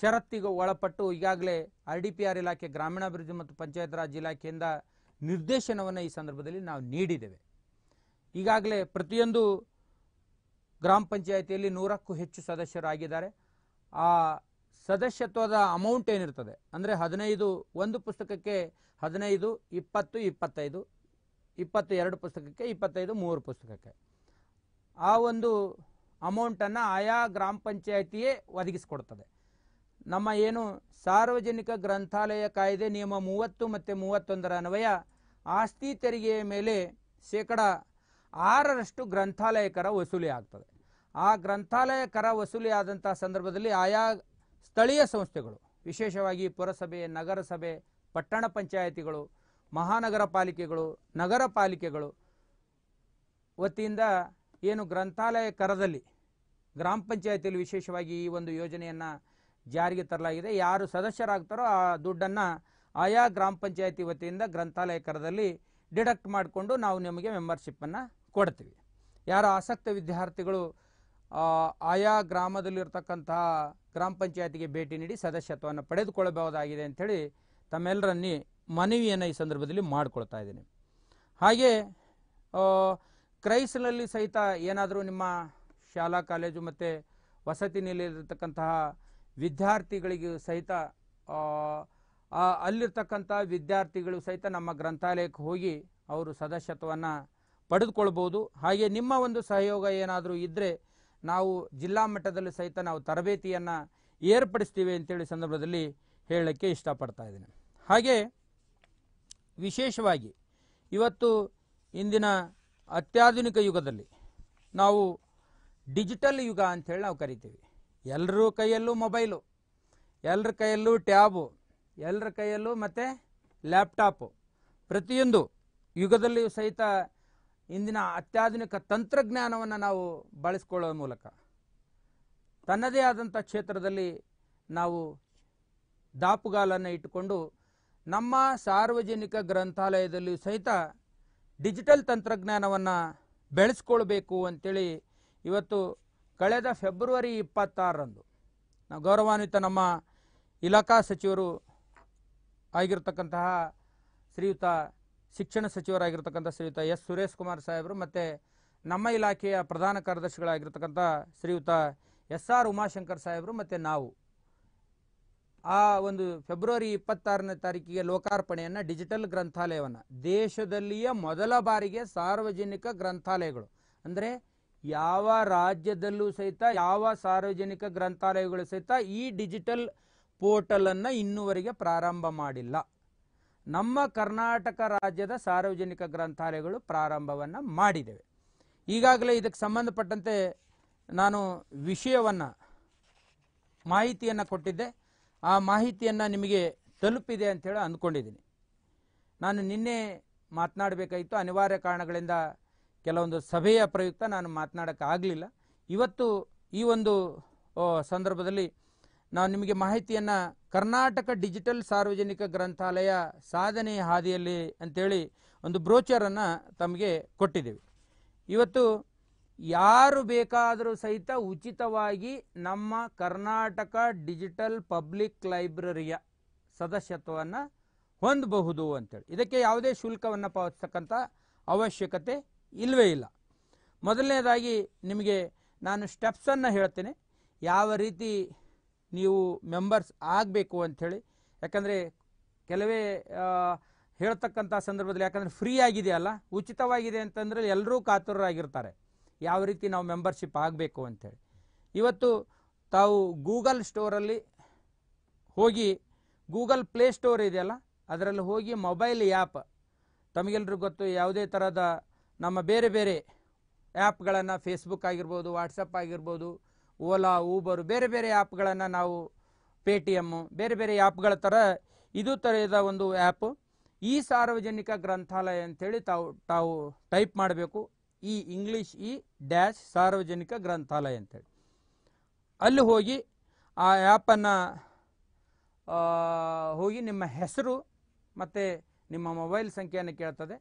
ಷರತ್ತಿಗೂ ಒಳಪಟ್ಟು ಈಗಾಗಲೇ ಆರ್ ಡಿ ಪಿ ಆರ್ ಇಲಾಖೆ ಗ್ರಾಮೀಣಾಭಿವೃದ್ಧಿ ಮತ್ತು ಪಂಚಾಯತ್ ರಾಜ್ ಇಲಾಖೆಯಿಂದ ನಿರ್ದೇಶನವನ್ನು ಈ ಸಂದರ್ಭದಲ್ಲಿ ನಾವು ನೀಡಿದ್ದೇವೆ ಈಗಾಗಲೇ ಪ್ರತಿಯೊಂದು ಗ್ರಾಮ ಪಂಚಾಯಿತಿಯಲ್ಲಿ ನೂರಕ್ಕೂ ಹೆಚ್ಚು ಸದಸ್ಯರಾಗಿದ್ದಾರೆ ಆ ಸದಸ್ಯತ್ವದ ಅಮೌಂಟ್ ಏನಿರ್ತದೆ ಅಂದರೆ ಹದಿನೈದು ಒಂದು ಪುಸ್ತಕಕ್ಕೆ ಹದಿನೈದು ಇಪ್ಪತ್ತು ಇಪ್ಪತ್ತೈದು ಇಪ್ಪತ್ತು ಎರಡು ಪುಸ್ತಕಕ್ಕೆ ಇಪ್ಪತ್ತೈದು ಮೂರು ಪುಸ್ತಕಕ್ಕೆ ಆ ಒಂದು ಅಮೌಂಟನ್ನು ಆಯಾ ಗ್ರಾಮ ಪಂಚಾಯಿತಿಯೇ ಒದಗಿಸಿಕೊಡ್ತದೆ ನಮ್ಮ ಏನು ಸಾರ್ವಜನಿಕ ಗ್ರಂಥಾಲಯ ಕಾಯ್ದೆ ನಿಯಮ ಮೂವತ್ತು ಮತ್ತು ಮೂವತ್ತೊಂದರ ಅನ್ವಯ ಆಸ್ತಿ ತೆರಿಗೆಯ ಮೇಲೆ ಶೇಕಡ ಆರರಷ್ಟು ಗ್ರಂಥಾಲಯ ಕರ ವಸೂಲಿ ಆಗ್ತದೆ ಆ ಗ್ರಂಥಾಲಯ ಕರ ವಸೂಲಿ ಆದಂಥ ಸಂದರ್ಭದಲ್ಲಿ ಆಯಾ ಸ್ಥಳೀಯ ಸಂಸ್ಥೆಗಳು ವಿಶೇಷವಾಗಿ ಪುರಸಭೆ ನಗರಸಭೆ ಪಟ್ಟಣ ಪಂಚಾಯಿತಿಗಳು ಮಹಾನಗರ ಪಾಲಿಕೆಗಳು ನಗರ ಪಾಲಿಕೆಗಳು ವತಿಯಿಂದ ಏನು ಗ್ರಂಥಾಲಯ ಕರದಲ್ಲಿ ಗ್ರಾಮ ಪಂಚಾಯತಿಯಲ್ಲಿ ವಿಶೇಷವಾಗಿ ಈ ಒಂದು ಯೋಜನೆಯನ್ನು ಜಾರಿಗೆ ತರಲಾಗಿದೆ ಯಾರು ಸದಸ್ಯರಾಗ್ತಾರೋ ಆ ದುಡ್ಡನ್ನು ಆಯಾ ಗ್ರಾಮ ಪಂಚಾಯತಿ ವತಿಯಿಂದ ಗ್ರಂಥಾಲಯ ಕರದಲ್ಲಿ ಡಿಡಕ್ಟ್ ಮಾಡಿಕೊಂಡು ನಾವು ನಿಮಗೆ ಮೆಂಬರ್ಶಿಪ್ಪನ್ನು ಕೊಡ್ತೀವಿ ಯಾರು ಆಸಕ್ತ ವಿದ್ಯಾರ್ಥಿಗಳು ಆಯಾ ಗ್ರಾಮದಲ್ಲಿರ್ತಕ್ಕಂತಹ ಗ್ರಾಮ ಪಂಚಾಯತಿಗೆ ಭೇಟಿ ನೀಡಿ ಸದಸ್ಯತ್ವವನ್ನು ಪಡೆದುಕೊಳ್ಳಬಹುದಾಗಿದೆ ಅಂಥೇಳಿ ತಮ್ಮೆಲ್ಲರನ್ನೇ ಮನವಿಯನ್ನು ಈ ಸಂದರ್ಭದಲ್ಲಿ ಮಾಡಿಕೊಳ್ತಾ ಇದ್ದೀನಿ ಹಾಗೆ ಕ್ರೈಸ್ನಲ್ಲಿ ಸಹಿತ ಏನಾದರೂ ನಿಮ್ಮ ಶಾಲಾ ಕಾಲೇಜು ಮತ್ತು ವಸತಿ ನಿಲಯದಲ್ಲಿರ್ತಕ್ಕಂತಹ ವಿದ್ಯಾರ್ಥಿಗಳಿಗೂ ಸಹಿತ ಅಲ್ಲಿರ್ತಕ್ಕಂಥ ವಿದ್ಯಾರ್ಥಿಗಳು ಸಹಿತ ನಮ್ಮ ಗ್ರಂಥಾಲಯಕ್ಕೆ ಹೋಗಿ ಅವರು ಸದಸ್ಯತ್ವವನ್ನು ಪಡೆದುಕೊಳ್ಬೋದು ಹಾಗೆ ನಿಮ್ಮ ಒಂದು ಸಹಯೋಗ ಏನಾದರೂ ಇದ್ದರೆ ನಾವು ಜಿಲ್ಲಾ ಮಟ್ಟದಲ್ಲಿ ಸಹಿತ ನಾವು ತರಬೇತಿಯನ್ನು ಏರ್ಪಡಿಸ್ತೀವಿ ಅಂತೇಳಿ ಸಂದರ್ಭದಲ್ಲಿ ಹೇಳಕ್ಕೆ ಇಷ್ಟಪಡ್ತಾ ಇದ್ದೀನಿ ಹಾಗೆ ವಿಶೇಷವಾಗಿ ಇವತ್ತು ಇಂದಿನ ಅತ್ಯಾಧುನಿಕ ಯುಗದಲ್ಲಿ ನಾವು ಡಿಜಿಟಲ್ ಯುಗ ಅಂಥೇಳಿ ನಾವು ಕರಿತೀವಿ ಎಲ್ಲರ ಕೈಯಲ್ಲೂ ಮೊಬೈಲು ಎಲ್ಲರ ಕೈಯಲ್ಲೂ ಟ್ಯಾಬು ಎಲ್ಲರ ಕೈಯಲ್ಲೂ ಮತ್ತು ಲ್ಯಾಪ್ಟಾಪು ಪ್ರತಿಯೊಂದು ಯುಗದಲ್ಲಿಯೂ ಸಹಿತ ಇಂದಿನ ಅತ್ಯಾಧುನಿಕ ತಂತ್ರಜ್ಞಾನವನ್ನು ನಾವು ಬಳಸ್ಕೊಳ್ಳೋ ಮೂಲಕ ತನ್ನದೇ ಆದಂಥ ಕ್ಷೇತ್ರದಲ್ಲಿ ನಾವು ದಾಪುಗಾಲನ್ನು ಇಟ್ಟುಕೊಂಡು ನಮ್ಮ ಸಾರ್ವಜನಿಕ ಗ್ರಂಥಾಲಯದಲ್ಲಿಯೂ ಸಹಿತ ಡಿಜಿಟಲ್ ತಂತ್ರಜ್ಞಾನವನ್ನು ಬೆಳೆಸ್ಕೊಳ್ಬೇಕು ಅಂಥೇಳಿ ಇವತ್ತು ಕಳೆದ ಫೆಬ್ರವರಿ ಇಪ್ಪತ್ತಾರರಂದು ನಾವು ಗೌರವಾನ್ವಿತ ನಮ್ಮ ಇಲಾಖಾ ಸಚಿವರು ಆಗಿರತಕ್ಕಂತಹ ಶ್ರೀಯುತ ಶಿಕ್ಷಣ ಸಚಿವರಾಗಿರ್ತಕ್ಕಂಥ ಶ್ರೀಯುತ ಎಸ್ ಸುರೇಶ್ ಕುಮಾರ್ ಸಾಹೇಬರು ಮತ್ತು ನಮ್ಮ ಇಲಾಖೆಯ ಪ್ರಧಾನ ಕಾರ್ಯದರ್ಶಿಗಳಾಗಿರ್ತಕ್ಕಂಥ ಶ್ರೀಯುತ ಎಸ್ ಆರ್ ಉಮಾಶಂಕರ್ ಸಾಹೇಬರು ಮತ್ತು ನಾವು ಆ ಒಂದು ಫೆಬ್ರವರಿ ಇಪ್ಪತ್ತಾರನೇ ತಾರೀಕಿಗೆ ಲೋಕಾರ್ಪಣೆಯನ್ನು ಡಿಜಿಟಲ್ ಗ್ರಂಥಾಲಯವನ್ನು ದೇಶದಲ್ಲಿಯೇ ಮೊದಲ ಬಾರಿಗೆ ಸಾರ್ವಜನಿಕ ಗ್ರಂಥಾಲಯಗಳು ಅಂದರೆ ಯಾವ ರಾಜ್ಯದಲ್ಲೂ ಸಹಿತ ಯಾವ ಸಾರ್ವಜನಿಕ ಗ್ರಂಥಾಲಯಗಳು ಸಹಿತ ಈ ಡಿಜಿಟಲ್ ಪೋರ್ಟಲನ್ನು ಇನ್ನುವರೆಗೆ ಪ್ರಾರಂಭ ಮಾಡಿಲ್ಲ ನಮ್ಮ ಕರ್ನಾಟಕ ರಾಜ್ಯದ ಸಾರ್ವಜನಿಕ ಗ್ರಂಥಾಲಯಗಳು ಪ್ರಾರಂಭವನ್ನು ಮಾಡಿದ್ದೇವೆ ಈಗಾಗಲೇ ಇದಕ್ಕೆ ಸಂಬಂಧಪಟ್ಟಂತೆ ನಾನು ವಿಷಯವನ್ನು ಮಾಹಿತಿಯನ್ನು ಕೊಟ್ಟಿದ್ದೆ ಆ ಮಾಹಿತಿಯನ್ನು ನಿಮಗೆ ತಲುಪಿದೆ ಅಂತೇಳಿ ಅಂದ್ಕೊಂಡಿದ್ದೀನಿ ನಾನು ನಿನ್ನೆ ಮಾತನಾಡಬೇಕಾಯಿತು ಅನಿವಾರ್ಯ ಕಾರಣಗಳಿಂದ ಕೆಲವೊಂದು ಸಭೆಯ ಪ್ರಯುಕ್ತ ನಾನು ಮಾತನಾಡೋಕ್ಕಾಗಲಿಲ್ಲ ಇವತ್ತು ಈ ಒಂದು ಸಂದರ್ಭದಲ್ಲಿ ನಾವು ನಿಮಗೆ ಮಾಹಿತಿಯನ್ನು ಕರ್ನಾಟಕ ಡಿಜಿಟಲ್ ಸಾರ್ವಜನಿಕ ಗ್ರಂಥಾಲಯ ಸಾಧನೆ ಹಾದಿಯಲ್ಲಿ ಅಂತೇಳಿ ಒಂದು ಬ್ರೋಚರನ್ನು ತಮಗೆ ಕೊಟ್ಟಿದ್ದೇವೆ ಇವತ್ತು ಯಾರು ಬೇಕಾದರೂ ಸಹಿತ ಉಚಿತವಾಗಿ ನಮ್ಮ ಕರ್ನಾಟಕ ಡಿಜಿಟಲ್ ಪಬ್ಲಿಕ್ ಲೈಬ್ರರಿಯ ಸದಸ್ಯತ್ವವನ್ನು ಹೊಂದಬಹುದು ಅಂತೇಳಿ ಇದಕ್ಕೆ ಯಾವುದೇ ಶುಲ್ಕವನ್ನು ಪಾವತಿಸ್ತಕ್ಕಂಥ ಅವಶ್ಯಕತೆ ಇಲ್ಲವೇ ಇಲ್ಲ ಮೊದಲನೇದಾಗಿ ನಿಮಗೆ ನಾನು ಸ್ಟೆಪ್ಸನ್ನು ಹೇಳ್ತೇನೆ ಯಾವ ರೀತಿ ನೀವು ಮೆಂಬರ್ಸ್ ಆಗಬೇಕು ಅಂಥೇಳಿ ಯಾಕಂದರೆ ಕೆಲವೇ ಹೇಳ್ತಕ್ಕಂಥ ಸಂದರ್ಭದಲ್ಲಿ ಯಾಕಂದರೆ ಫ್ರೀ ಆಗಿದೆಯಲ್ಲ ಉಚಿತವಾಗಿದೆ ಅಂತಂದರೆ ಎಲ್ಲರೂ ಕಾತುರರಾಗಿರ್ತಾರೆ ಯಾವ ರೀತಿ ನಾವು ಮೆಂಬರ್ಶಿಪ್ ಆಗಬೇಕು ಅಂಥೇಳಿ ಇವತ್ತು ತಾವು ಗೂಗಲ್ ಸ್ಟೋರಲ್ಲಿ ಹೋಗಿ ಗೂಗಲ್ ಪ್ಲೇ ಸ್ಟೋರ್ ಇದೆಯಲ್ಲ ಅದರಲ್ಲಿ ಹೋಗಿ ಮೊಬೈಲ್ ಆ್ಯಪ್ ತಮಗೆಲ್ಲರಿಗೂ ಗೊತ್ತು ಯಾವುದೇ ಥರದ ನಮ್ಮ ಬೇರೆ ಬೇರೆ ಆ್ಯಪ್ಗಳನ್ನು ಫೇಸ್ಬುಕ್ ಆಗಿರ್ಬೋದು ವಾಟ್ಸಪ್ ಆಗಿರ್ಬೋದು ಓಲಾ ಊಬರು ಬೇರೆ ಬೇರೆ ಆ್ಯಪ್ಗಳನ್ನು ನಾವು ಪೇ ಟಿ ಎಮ್ಮು ಬೇರೆ ಬೇರೆ ಆ್ಯಪ್ಗಳ ಥರ ಇದು ಥರದ ಒಂದು ಆ್ಯಪು ಈ ಸಾರ್ವಜನಿಕ ಗ್ರಂಥಾಲಯ ಅಂಥೇಳಿ ತಾವು ತಾವು ಟೈಪ್ ಮಾಡಬೇಕು ಈ ಇಂಗ್ಲೀಷ್ ಈ ಡ್ಯಾಶ್ ಸಾರ್ವಜನಿಕ ಗ್ರಂಥಾಲಯ ಅಂಥೇಳಿ ಅಲ್ಲಿ ಹೋಗಿ ಆ ಆ್ಯಪನ್ನು ಹೋಗಿ ನಿಮ್ಮ ಹೆಸರು ಮತ್ತು ನಿಮ್ಮ ಮೊಬೈಲ್ ಸಂಖ್ಯೆಯನ್ನು ಕೇಳ್ತದೆ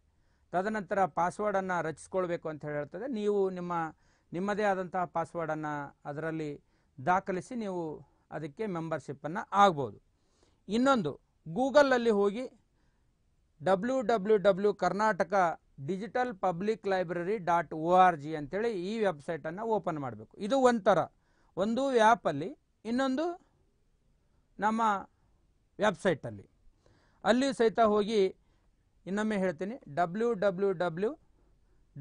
ತದನಂತರ ಪಾಸ್ವರ್ಡನ್ನು ರಚಿಸ್ಕೊಳ್ಬೇಕು ಅಂತ ಹೇಳ್ತದೆ ನೀವು ನಿಮ್ಮ ನಿಮ್ಮದೇ ಆದಂತಹ ಪಾಸ್ವರ್ಡನ್ನು ಅದರಲ್ಲಿ ದಾಖಲಿಸಿ ನೀವು ಅದಕ್ಕೆ ಮೆಂಬರ್ಶಿಪ್ಪನ್ನು ಆಗ್ಬೋದು ಇನ್ನೊಂದು ಗೂಗಲಲ್ಲಿ ಹೋಗಿ W W W Karnataka digital public library dot O R G ಅಂತೇಳಿ ಈ ವೆಬ್ಸೈಟನ್ನು ಓಪನ್ ಮಾಡಬೇಕು ಇದು ಒಂಥರ ಒಂದು ಆ್ಯಪಲ್ಲಿ ಇನ್ನೊಂದು ನಮ್ಮ ವೆಬ್ಸೈಟಲ್ಲಿ ಅಲ್ಲಿ ಸಹಿತ ಹೋಗಿ ಇನ್ನೊಮ್ಮೆ ಹೇಳ್ತೀನಿ W W W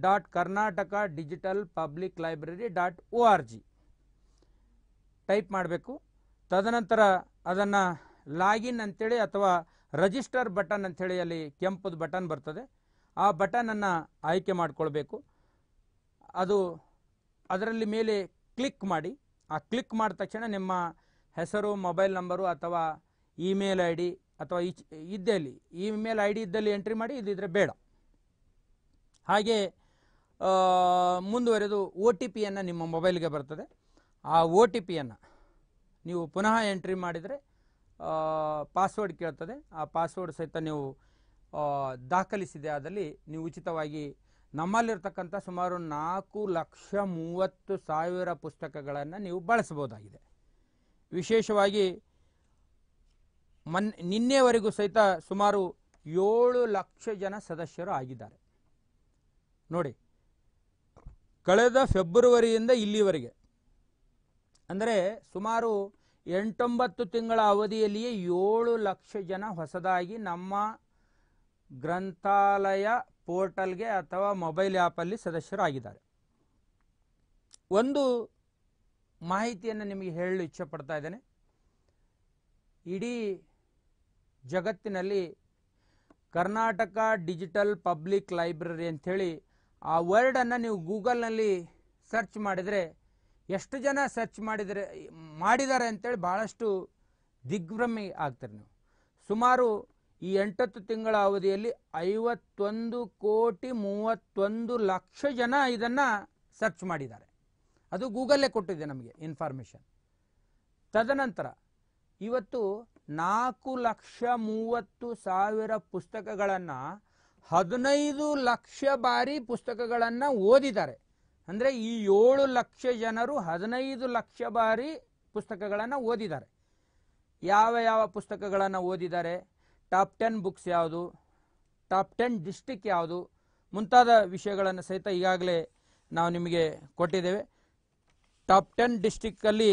dot Karnataka digital public library dot O R G type ಮಾಡಬೇಕು ತದನಂತರ ಅದನ್ನು ಲಾಗಿನ್ ಅಂಥೇಳಿ ಅಥವಾ ರಜಿಸ್ಟರ್ ಬಟನ್ ಅಂಥೇಳಿ ಅಲ್ಲಿ ಕೆಂಪದ ಬಟನ್ ಬರ್ತದೆ ಆ ಬಟನನ್ನು ಆಯ್ಕೆ ಮಾಡಿಕೊಳ್ಬೇಕು ಅದು ಅದರಲ್ಲಿ ಮೇಲೆ ಕ್ಲಿಕ್ ಮಾಡಿ ಆ ಕ್ಲಿಕ್ ಮಾಡಿದ ತಕ್ಷಣ ನಿಮ್ಮ ಹೆಸರು ಮೊಬೈಲ್ ನಂಬರು ಅಥವಾ ಇಮೇಲ್ ಐ ಡಿ ಅಥವಾ ಈ ಇದ್ದಲ್ಲಿ ಇಮೇಲ್ ಐ ಡಿ ಇದ್ದಲ್ಲಿ ಎಂಟ್ರಿ ಮಾಡಿ ಇದ್ದಿದ್ರೆ ಬೇಡ ಹಾಗೆ ಮುಂದುವರೆದು ಒ ಟಿ ಪಿಯನ್ನು ನಿಮ್ಮ ಮೊಬೈಲ್ಗೆ ಬರ್ತದೆ ಆ ಒ ಟಿ ಪಿಯನ್ನು ನೀವು ಪುನಃ ಎಂಟ್ರಿ ಮಾಡಿದರೆ ಪಾಸ್ವರ್ಡ್ ಕೇಳ್ತದೆ ಆ ಪಾಸ್ವರ್ಡ್ ಸಹಿತ ನೀವು ದಾಖಲಿಸಿದೆ ಅದರಲ್ಲಿ ನೀವು ಉಚಿತವಾಗಿ ನಮ್ಮಲ್ಲಿರ್ತಕ್ಕಂಥ ಸುಮಾರು ನಾಲ್ಕು ಲಕ್ಷ ಮೂವತ್ತು ಸಾವಿರ ಪುಸ್ತಕಗಳನ್ನು ನೀವು ಬಳಸ್ಬೋದಾಗಿದೆ ವಿಶೇಷವಾಗಿ ಮನ್ ನಿನ್ನೆವರೆಗೂ ಸಹಿತ ಸುಮಾರು ಏಳು ಲಕ್ಷ ಜನ ಸದಸ್ಯರು ಆಗಿದ್ದಾರೆ ನೋಡಿ ಕಳೆದ ಫೆಬ್ರವರಿಯಿಂದ ಇಲ್ಲಿವರೆಗೆ ಅಂದರೆ ಸುಮಾರು ಎಂಟೊಂಬತ್ತು ತಿಂಗಳ ಅವಧಿಯಲ್ಲಿಯೇ ಏಳು ಲಕ್ಷ ಜನ ಹೊಸದಾಗಿ ನಮ್ಮ ಗ್ರಂಥಾಲಯ ಪೋರ್ಟಲ್ಗೆ ಅಥವಾ ಮೊಬೈಲ್ ಆ್ಯಪಲ್ಲಿ ಸದಸ್ಯರು ಆಗಿದ್ದಾರೆ ಒಂದು ಮಾಹಿತಿಯನ್ನು ನಿಮಗೆ ಹೇಳಲು ಇಚ್ಛೆ ಪಡ್ತಾ ಇದ್ದೇನೆ ಇಡೀ ಜಗತ್ತಿನಲ್ಲಿ ಕರ್ನಾಟಕ ಡಿಜಿಟಲ್ ಪಬ್ಲಿಕ್ ಲೈಬ್ರರಿ ಅಂಥೇಳಿ ಆ ವರ್ಡನ್ನು ನೀವು ಗೂಗಲ್ನಲ್ಲಿ ಸರ್ಚ್ ಮಾಡಿದರೆ ಎಷ್ಟು ಜನ ಸರ್ಚ್ ಮಾಡಿದರೆ ಮಾಡಿದ್ದಾರೆ ಅಂತೇಳಿ ಭಾಳಷ್ಟು ದಿಗ್ಭ್ರಮೆ ಆಗ್ತಾರೆ ನೀವು ಸುಮಾರು ಈ ಎಂಟತ್ತು ತಿಂಗಳ ಅವಧಿಯಲ್ಲಿ ಐವತ್ತೊಂದು ಕೋಟಿ ಮೂವತ್ತೊಂದು ಲಕ್ಷ ಜನ ಇದನ್ನು ಸರ್ಚ್ ಮಾಡಿದ್ದಾರೆ ಅದು ಗೂಗಲ್ಲೇ ಕೊಟ್ಟಿದೆ ನಮಗೆ ಇನ್ಫಾರ್ಮೇಷನ್ ತದನಂತರ ಇವತ್ತು ನಾಲ್ಕು ಲಕ್ಷ ಮೂವತ್ತು ಸಾವಿರ ಪುಸ್ತಕಗಳನ್ನು ಹದಿನೈದು ಲಕ್ಷ ಬಾರಿ ಪುಸ್ತಕಗಳನ್ನು ಓದಿದ್ದಾರೆ ಅಂದರೆ ಈ ಏಳು ಲಕ್ಷ ಜನರು ಹದಿನೈದು ಲಕ್ಷ ಬಾರಿ ಪುಸ್ತಕಗಳನ್ನು ಓದಿದ್ದಾರೆ ಯಾವ ಯಾವ ಪುಸ್ತಕಗಳನ್ನು ಓದಿದ್ದಾರೆ ಟಾಪ್ ಟೆನ್ ಬುಕ್ಸ್ ಯಾವುದು ಟಾಪ್ ಟೆನ್ ಡಿಸ್ಟಿಕ್ ಯಾವುದು ಮುಂತಾದ ವಿಷಯಗಳನ್ನು ಸಹಿತ ಈಗಾಗಲೇ ನಾವು ನಿಮಗೆ ಕೊಟ್ಟಿದ್ದೇವೆ ಟಾಪ್ ಟೆನ್ ಡಿಸ್ಟಿಕ್ಕಲ್ಲಿ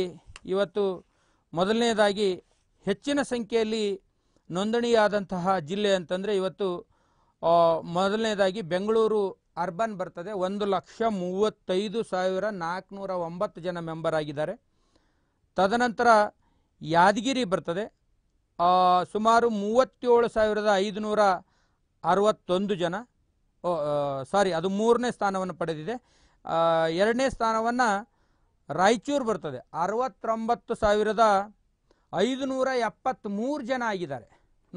ಇವತ್ತು ಮೊದಲನೇದಾಗಿ ಹೆಚ್ಚಿನ ಸಂಖ್ಯೆಯಲ್ಲಿ ನೋಂದಣಿಯಾದಂತಹ ಜಿಲ್ಲೆ ಅಂತಂದರೆ ಇವತ್ತು ಮೊದಲನೇದಾಗಿ ಬೆಂಗಳೂರು ಅರ್ಬನ್ ಬರ್ತದೆ ಒಂದು ಲಕ್ಷ ಮೂವತ್ತೈದು ಸಾವಿರ ನಾಲ್ಕುನೂರ ಒಂಬತ್ತು ಜನ ಮೆಂಬರ್ ಆಗಿದ್ದಾರೆ ತದನಂತರ ಯಾದಗಿರಿ ಬರ್ತದೆ ಸುಮಾರು ಮೂವತ್ತೇಳು ಸಾವಿರದ ಐದುನೂರ ಅರವತ್ತೊಂದು ಜನ ಸಾರಿ ಅದು ಮೂರನೇ ಸ್ಥಾನವನ್ನು ಪಡೆದಿದೆ ಎರಡನೇ ಸ್ಥಾನವನ್ನು ರಾಯಚೂರು ಬರ್ತದೆ ಅರವತ್ತೊಂಬತ್ತು ಸಾವಿರದ ಐದುನೂರ ಎಪ್ಪತ್ತ್ಮೂರು ಜನ ಆಗಿದ್ದಾರೆ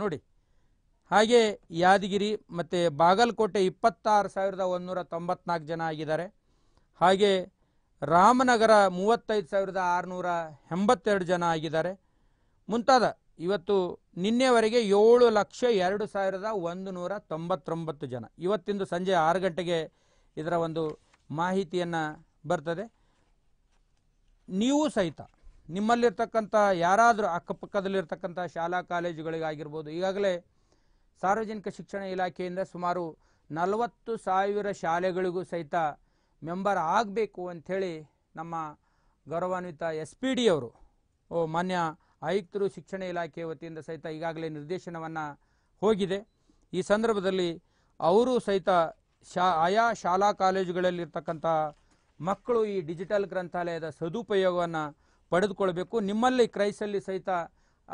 ನೋಡಿ ಹಾಗೆ ಯಾದಗಿರಿ ಮತ್ತು ಬಾಗಲಕೋಟೆ ಇಪ್ಪತ್ತಾರು ಸಾವಿರದ ಒಂದೂರ ತೊಂಬತ್ನಾಲ್ಕು ಜನ ಆಗಿದ್ದಾರೆ ಹಾಗೆ ರಾಮನಗರ ಮೂವತ್ತೈದು ಸಾವಿರದ ಆರುನೂರ ಎಂಬತ್ತೆರಡು ಜನ ಆಗಿದ್ದಾರೆ ಮುಂತಾದ ಇವತ್ತು ನಿನ್ನೆವರೆಗೆ ಏಳು ಲಕ್ಷ ಎರಡು ಸಾವಿರದ ಒಂದು ನೂರ ತೊಂಬತ್ತೊಂಬತ್ತು ಜನ ಇವತ್ತಿಂದು ಸಂಜೆ ಆರು ಗಂಟೆಗೆ ಇದರ ಒಂದು ಮಾಹಿತಿಯನ್ನು ಬರ್ತದೆ ನೀವು ಸಹಿತ ನಿಮ್ಮಲ್ಲಿರ್ತಕ್ಕಂಥ ಯಾರಾದರೂ ಅಕ್ಕಪಕ್ಕದಲ್ಲಿರ್ತಕ್ಕಂಥ ಶಾಲಾ ಕಾಲೇಜುಗಳಿಗಾಗಿರ್ಬೋದು ಈಗಾಗಲೇ ಸಾರ್ವಜನಿಕ ಶಿಕ್ಷಣ ಇಲಾಖೆಯಿಂದ ಸುಮಾರು ನಲವತ್ತು ಸಾವಿರ ಶಾಲೆಗಳಿಗೂ ಸಹಿತ ಮೆಂಬರ್ ಆಗಬೇಕು ಅಂಥೇಳಿ ನಮ್ಮ ಗೌರವಾನ್ವಿತ ಎಸ್ ಪಿ ಡಿ ಅವರು ಓ ಮಾನ್ಯ ಆಯುಕ್ತರು ಶಿಕ್ಷಣ ಇಲಾಖೆ ವತಿಯಿಂದ ಸಹಿತ ಈಗಾಗಲೇ ನಿರ್ದೇಶನವನ್ನು ಹೋಗಿದೆ ಈ ಸಂದರ್ಭದಲ್ಲಿ ಅವರು ಸಹಿತ ಶಾ ಆಯಾ ಶಾಲಾ ಕಾಲೇಜುಗಳಲ್ಲಿರ್ತಕ್ಕಂಥ ಮಕ್ಕಳು ಈ ಡಿಜಿಟಲ್ ಗ್ರಂಥಾಲಯದ ಸದುಪಯೋಗವನ್ನು ಪಡೆದುಕೊಳ್ಬೇಕು ನಿಮ್ಮಲ್ಲಿ ಕ್ರೈಸಲ್ಲಿ ಸಹಿತ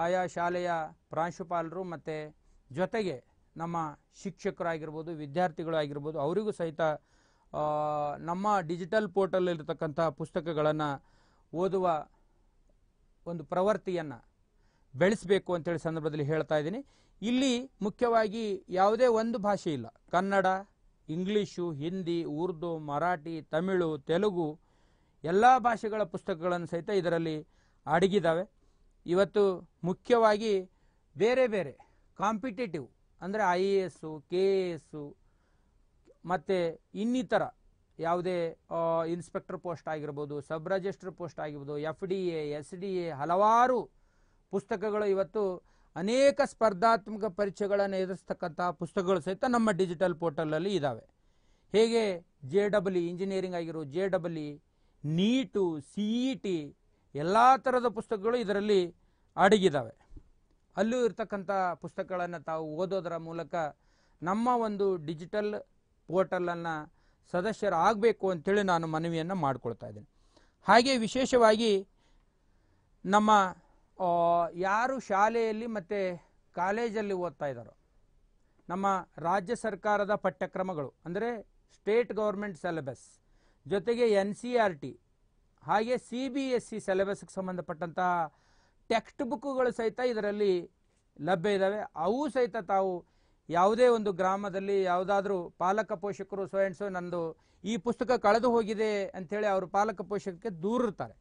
ಆಯಾ ಶಾಲೆಯ ಪ್ರಾಂಶುಪಾಲರು ಮತ್ತು ಜೊತೆಗೆ ನಮ್ಮ ಶಿಕ್ಷಕರಾಗಿರ್ಬೋದು ವಿದ್ಯಾರ್ಥಿಗಳು ಆಗಿರ್ಬೋದು ಅವರಿಗೂ ಸಹಿತ ನಮ್ಮ ಡಿಜಿಟಲ್ ಪೋರ್ಟಲಲ್ಲಿರ್ತಕ್ಕಂಥ ಪುಸ್ತಕಗಳನ್ನು ಓದುವ ಒಂದು ಪ್ರವೃತ್ತಿಯನ್ನು ಬೆಳೆಸಬೇಕು ಅಂತೇಳಿ ಸಂದರ್ಭದಲ್ಲಿ ಹೇಳ್ತಾ ಇದ್ದೀನಿ ಇಲ್ಲಿ ಮುಖ್ಯವಾಗಿ ಯಾವುದೇ ಒಂದು ಭಾಷೆ ಇಲ್ಲ ಕನ್ನಡ ಇಂಗ್ಲೀಷು ಹಿಂದಿ ಉರ್ದು ಮರಾಠಿ ತಮಿಳು ತೆಲುಗು ಎಲ್ಲ ಭಾಷೆಗಳ ಪುಸ್ತಕಗಳನ್ನು ಸಹಿತ ಇದರಲ್ಲಿ ಅಡಗಿದ್ದಾವೆ ಇವತ್ತು ಮುಖ್ಯವಾಗಿ ಬೇರೆ ಬೇರೆ ಕಾಂಪಿಟೇಟಿವ್ ಅಂದರೆ I A S K A S ಮತ್ತು ಇನ್ನಿತರ ಯಾವುದೇ ಇನ್ಸ್ಪೆಕ್ಟರ್ ಪೋಸ್ಟ್ ಆಗಿರ್ಬೋದು ಸಬ್ ರಜಿಸ್ಟ್ರ್ ಪೋಸ್ಟ್ ಆಗಿರ್ಬೋದು F D A S D A ಹಲವಾರು ಪುಸ್ತಕಗಳು ಇವತ್ತು ಅನೇಕ ಸ್ಪರ್ಧಾತ್ಮಕ ಪರೀಕ್ಷೆಗಳನ್ನು ಎದುರಿಸ್ತಕ್ಕಂಥ ಪುಸ್ತಕಗಳು ಸಹಿತ ನಮ್ಮ ಡಿಜಿಟಲ್ ಪೋರ್ಟಲಲ್ಲಿ ಇದ್ದಾವೆ ಹೇಗೆ ಜೆ ಡಬಲ್ ಇಂಜಿನಿಯರಿಂಗ್ ಆಗಿರೋ J double E NEET C E e T ಎಲ್ಲ ಥರದ ಪುಸ್ತಕಗಳು ಇದರಲ್ಲಿ ಅಡಗಿದ್ದಾವೆ ಅಲ್ಲೂ ಇರ್ತಕ್ಕಂಥ ಪುಸ್ತಕಗಳನ್ನು ತಾವು ಓದೋದರ ಮೂಲಕ ನಮ್ಮ ಒಂದು ಡಿಜಿಟಲ್ ಪೋರ್ಟಲನ್ನು ಸದಸ್ಯರಾಗಬೇಕು ಅಂತೇಳಿ ನಾನು ಮನವಿಯನ್ನು ಮಾಡಿಕೊಳ್ತಾ ಇದ್ದೀನಿ ಹಾಗೆ ವಿಶೇಷವಾಗಿ ನಮ್ಮ ಯಾರು ಶಾಲೆಯಲ್ಲಿ ಮತ್ತು ಕಾಲೇಜಲ್ಲಿ ಓದ್ತಾ ಇದ್ದಾರೋ ನಮ್ಮ ರಾಜ್ಯ ಸರ್ಕಾರದ ಪಠ್ಯಕ್ರಮಗಳು ಅಂದರೆ ಸ್ಟೇಟ್ ಗೌರ್ಮೆಂಟ್ ಸೆಲೆಬಸ್ ಜೊತೆಗೆ ಎನ್ ಸಿ ಆರ್ ಟಿ ಹಾಗೆ ಸಿ ಬಿ ಎಸ್ ಸಿ ಸಿಲೆಬಸ್ಗೆ ಸಂಬಂಧಪಟ್ಟಂತಹ ಟೆಕ್ಸ್ಟ್ ಬುಕ್ಗಳು ಸಹಿತ ಇದರಲ್ಲಿ ಲಭ್ಯ ಇದ್ದಾವೆ ಅವು ಸಹಿತ ತಾವು ಯಾವುದೇ ಒಂದು ಗ್ರಾಮದಲ್ಲಿ ಯಾವುದಾದ್ರೂ ಪಾಲಕ ಪೋಷಕರು ಸೊ ನಂದು ಈ ಪುಸ್ತಕ ಕಳೆದು ಹೋಗಿದೆ ಅಂಥೇಳಿ ಅವರು ಪಾಲಕ ಪೋಷಕಕ್ಕೆ ದೂರಿರ್ತಾರೆ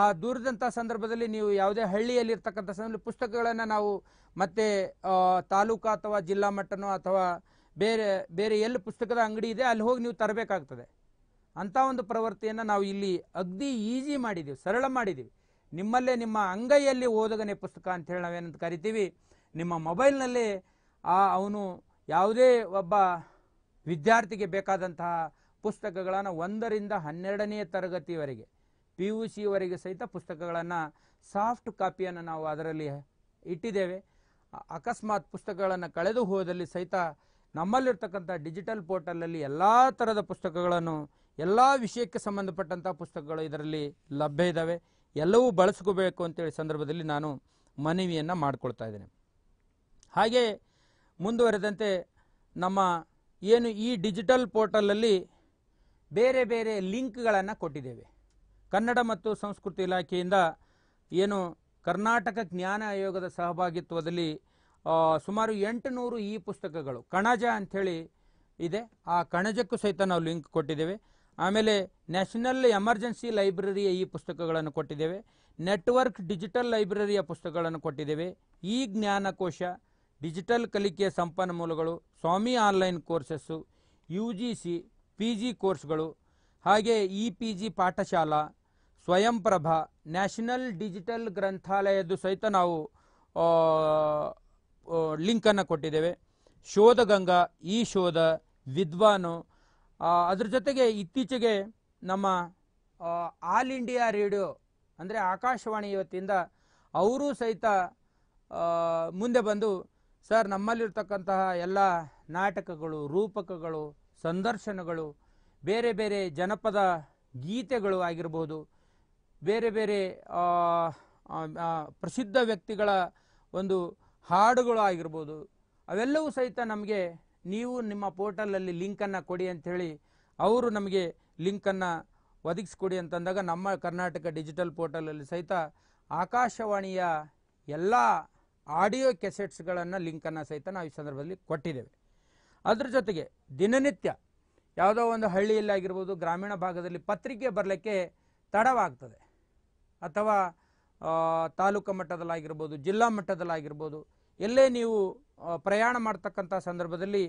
ಆ ದೂರದಂಥ ಸಂದರ್ಭದಲ್ಲಿ ನೀವು ಯಾವುದೇ ಹಳ್ಳಿಯಲ್ಲಿ ಇರ್ತಕ್ಕಂಥ ಸಂದರ್ಭದಲ್ಲಿ ಪುಸ್ತಕಗಳನ್ನು ನಾವು ಮತ್ತೆ ತಾಲೂಕು ಅಥವಾ ಜಿಲ್ಲಾ ಮಟ್ಟನೋ ಅಥವಾ ಬೇರೆ ಬೇರೆ ಎಲ್ಲಿ ಪುಸ್ತಕದ ಅಂಗಡಿ ಇದೆ ಅಲ್ಲಿ ಹೋಗಿ ನೀವು ತರಬೇಕಾಗ್ತದೆ ಅಂಥ ಒಂದು ಪ್ರವೃತ್ತಿಯನ್ನು ನಾವು ಇಲ್ಲಿ ಅಗ್ದಿ ಈಜಿ ಮಾಡಿದ್ದೀವಿ ಸರಳ ಮಾಡಿದ್ದೀವಿ ನಿಮ್ಮಲ್ಲೇ ನಿಮ್ಮ ಅಂಗೈಯಲ್ಲಿ ಓದಗನೆ ಪುಸ್ತಕ ಅಂತ ಹೇಳಿ ನಾವೇನಂತ ಕರಿತೀವಿ ನಿಮ್ಮ ಮೊಬೈಲ್ನಲ್ಲಿ ಆ ಅವನು ಯಾವುದೇ ಒಬ್ಬ ವಿದ್ಯಾರ್ಥಿಗೆ ಬೇಕಾದಂತಹ ಪುಸ್ತಕಗಳನ್ನು ಒಂದರಿಂದ ಹನ್ನೆರಡನೆಯ ತರಗತಿವರೆಗೆ ಪಿ ಯು ಸಿವರೆಗೆ ಸಹಿತ ಪುಸ್ತಕಗಳನ್ನು ಸಾಫ್ಟ್ ಕಾಪಿಯನ್ನು ನಾವು ಅದರಲ್ಲಿ ಇಟ್ಟಿದ್ದೇವೆ ಅಕಸ್ಮಾತ್ ಪುಸ್ತಕಗಳನ್ನು ಕಳೆದು ಹೋದಲ್ಲಿ ಸಹಿತ ನಮ್ಮಲ್ಲಿರ್ತಕ್ಕಂಥ ಡಿಜಿಟಲ್ ಪೋರ್ಟಲಲ್ಲಿ ಎಲ್ಲ ಥರದ ಪುಸ್ತಕಗಳನ್ನು ಎಲ್ಲ ವಿಷಯಕ್ಕೆ ಸಂಬಂಧಪಟ್ಟಂಥ ಪುಸ್ತಕಗಳು ಇದರಲ್ಲಿ ಲಭ್ಯ ಇದ್ದಾವೆ ಎಲ್ಲವೂ ಬಳಸ್ಕೋಬೇಕು ಅಂತೇಳಿ ಸಂದರ್ಭದಲ್ಲಿ ನಾನು ಮನವಿಯನ್ನು ಮಾಡಿಕೊಳ್ತಾ ಇದ್ದೇನೆ ಹಾಗೆ ಮುಂದುವರೆದಂತೆ ನಮ್ಮ ಏನು ಈ ಡಿಜಿಟಲ್ ಪೋರ್ಟಲಲ್ಲಿ ಬೇರೆ ಬೇರೆ ಲಿಂಕ್ಗಳನ್ನು ಕೊಟ್ಟಿದ್ದೇವೆ ಕನ್ನಡ ಮತ್ತು ಸಂಸ್ಕೃತಿ ಇಲಾಖೆಯಿಂದ ಏನು ಕರ್ನಾಟಕ ಜ್ಞಾನ ಆಯೋಗದ ಸಹಭಾಗಿತ್ವದಲ್ಲಿ ಸುಮಾರು ಎಂಟುನೂರು ಈ ಪುಸ್ತಕಗಳು ಕಣಜ ಅಂಥೇಳಿ ಇದೆ ಆ ಕಣಜಕ್ಕೂ ಸಹಿತ ನಾವು ಲಿಂಕ್ ಕೊಟ್ಟಿದ್ದೇವೆ ಆಮೇಲೆ ನ್ಯಾಷನಲ್ ಎಮರ್ಜೆನ್ಸಿ ಲೈಬ್ರರಿಯ ಈ ಪುಸ್ತಕಗಳನ್ನು ಕೊಟ್ಟಿದ್ದೇವೆ ನೆಟ್ವರ್ಕ್ ಡಿಜಿಟಲ್ ಲೈಬ್ರರಿಯ ಪುಸ್ತಕಗಳನ್ನು ಕೊಟ್ಟಿದ್ದೇವೆ ಈ ಜ್ಞಾನಕೋಶ ಡಿಜಿಟಲ್ ಕಲಿಕೆಯ ಸಂಪನ್ಮೂಲಗಳು ಸ್ವಾಮಿ online courses U G C P G ಕೋರ್ಸ್ಗಳು ಹಾಗೆ E P G Pathshala Swayamprabha national digital ಗ್ರಂಥಾಲಯದ್ದು ಸಹಿತ ನಾವು ಲಿಂಕನ್ನು ಕೊಟ್ಟಿದ್ದೇವೆ ಗಂಗಾ ಈ ಶೋಧ ವಿದ್ವಾನು ಅದ್ರ ಜೊತೆಗೆ ಇತ್ತೀಚೆಗೆ ನಮ್ಮ ಆಲ್ ಇಂಡಿಯಾ ರೇಡಿಯೋ ಅಂದರೆ ಆಕಾಶವಾಣಿ ಇವತ್ತಿಂದ ಅವರೂ ಸಹಿತ ಮುಂದೆ ಬಂದು ಸರ್ ನಮ್ಮಲ್ಲಿರ್ತಕ್ಕಂತಹ ಎಲ್ಲ ನಾಟಕಗಳು ರೂಪಕಗಳು ಸಂದರ್ಶನಗಳು ಬೇರೆ ಬೇರೆ ಜನಪದ ಗೀತೆಗಳು ಆಗಿರಬಹುದು ಬೇರೆ ಬೇರೆ ಪ್ರಸಿದ್ಧ ವ್ಯಕ್ತಿಗಳ ಒಂದು ಹಾಡುಗಳು ಆಗಿರ್ಬೋದು ಅವೆಲ್ಲವೂ ಸಹಿತ ನಮಗೆ ನೀವು ನಿಮ್ಮ ಪೋರ್ಟಲಲ್ಲಿ ಲಿಂಕನ್ನು ಕೊಡಿ ಅಂಥೇಳಿ ಅವರು ನಮಗೆ ಲಿಂಕನ್ನು ಒದಗಿಸ್ಕೊಡಿ ಅಂತಂದಾಗ ನಮ್ಮ ಕರ್ನಾಟಕ ಡಿಜಿಟಲ್ ಪೋರ್ಟಲಲ್ಲಿ ಸಹಿತ ಆಕಾಶವಾಣಿಯ ಎಲ್ಲ ಆಡಿಯೋ ಕೆಸೆಟ್ಸ್ಗಳನ್ನು ಲಿಂಕನ್ನು ಸಹಿತ ನಾವು ಈ ಸಂದರ್ಭದಲ್ಲಿ ಕೊಟ್ಟಿದ್ದೇವೆ ಅದ್ರ ಜೊತೆಗೆ ದಿನನಿತ್ಯ ಯಾವುದೋ ಒಂದು ಹಳ್ಳಿಯಲ್ಲಿ ಆಗಿರ್ಬೋದು ಗ್ರಾಮೀಣ ಭಾಗದಲ್ಲಿ ಪತ್ರಿಕೆ ಬರಲಿಕ್ಕೆ ತಡವಾಗ್ತದೆ ಅಥವಾ ತಾಲೂಕು ಮಟ್ಟದಲ್ಲಾಗಿರ್ಬೋದು ಜಿಲ್ಲಾ ಮಟ್ಟದಲ್ಲಾಗಿರ್ಬೋದು ಎಲ್ಲೇ ನೀವು ಪ್ರಯಾಣ ಮಾಡ್ತಕ್ಕಂಥ ಸಂದರ್ಭದಲ್ಲಿ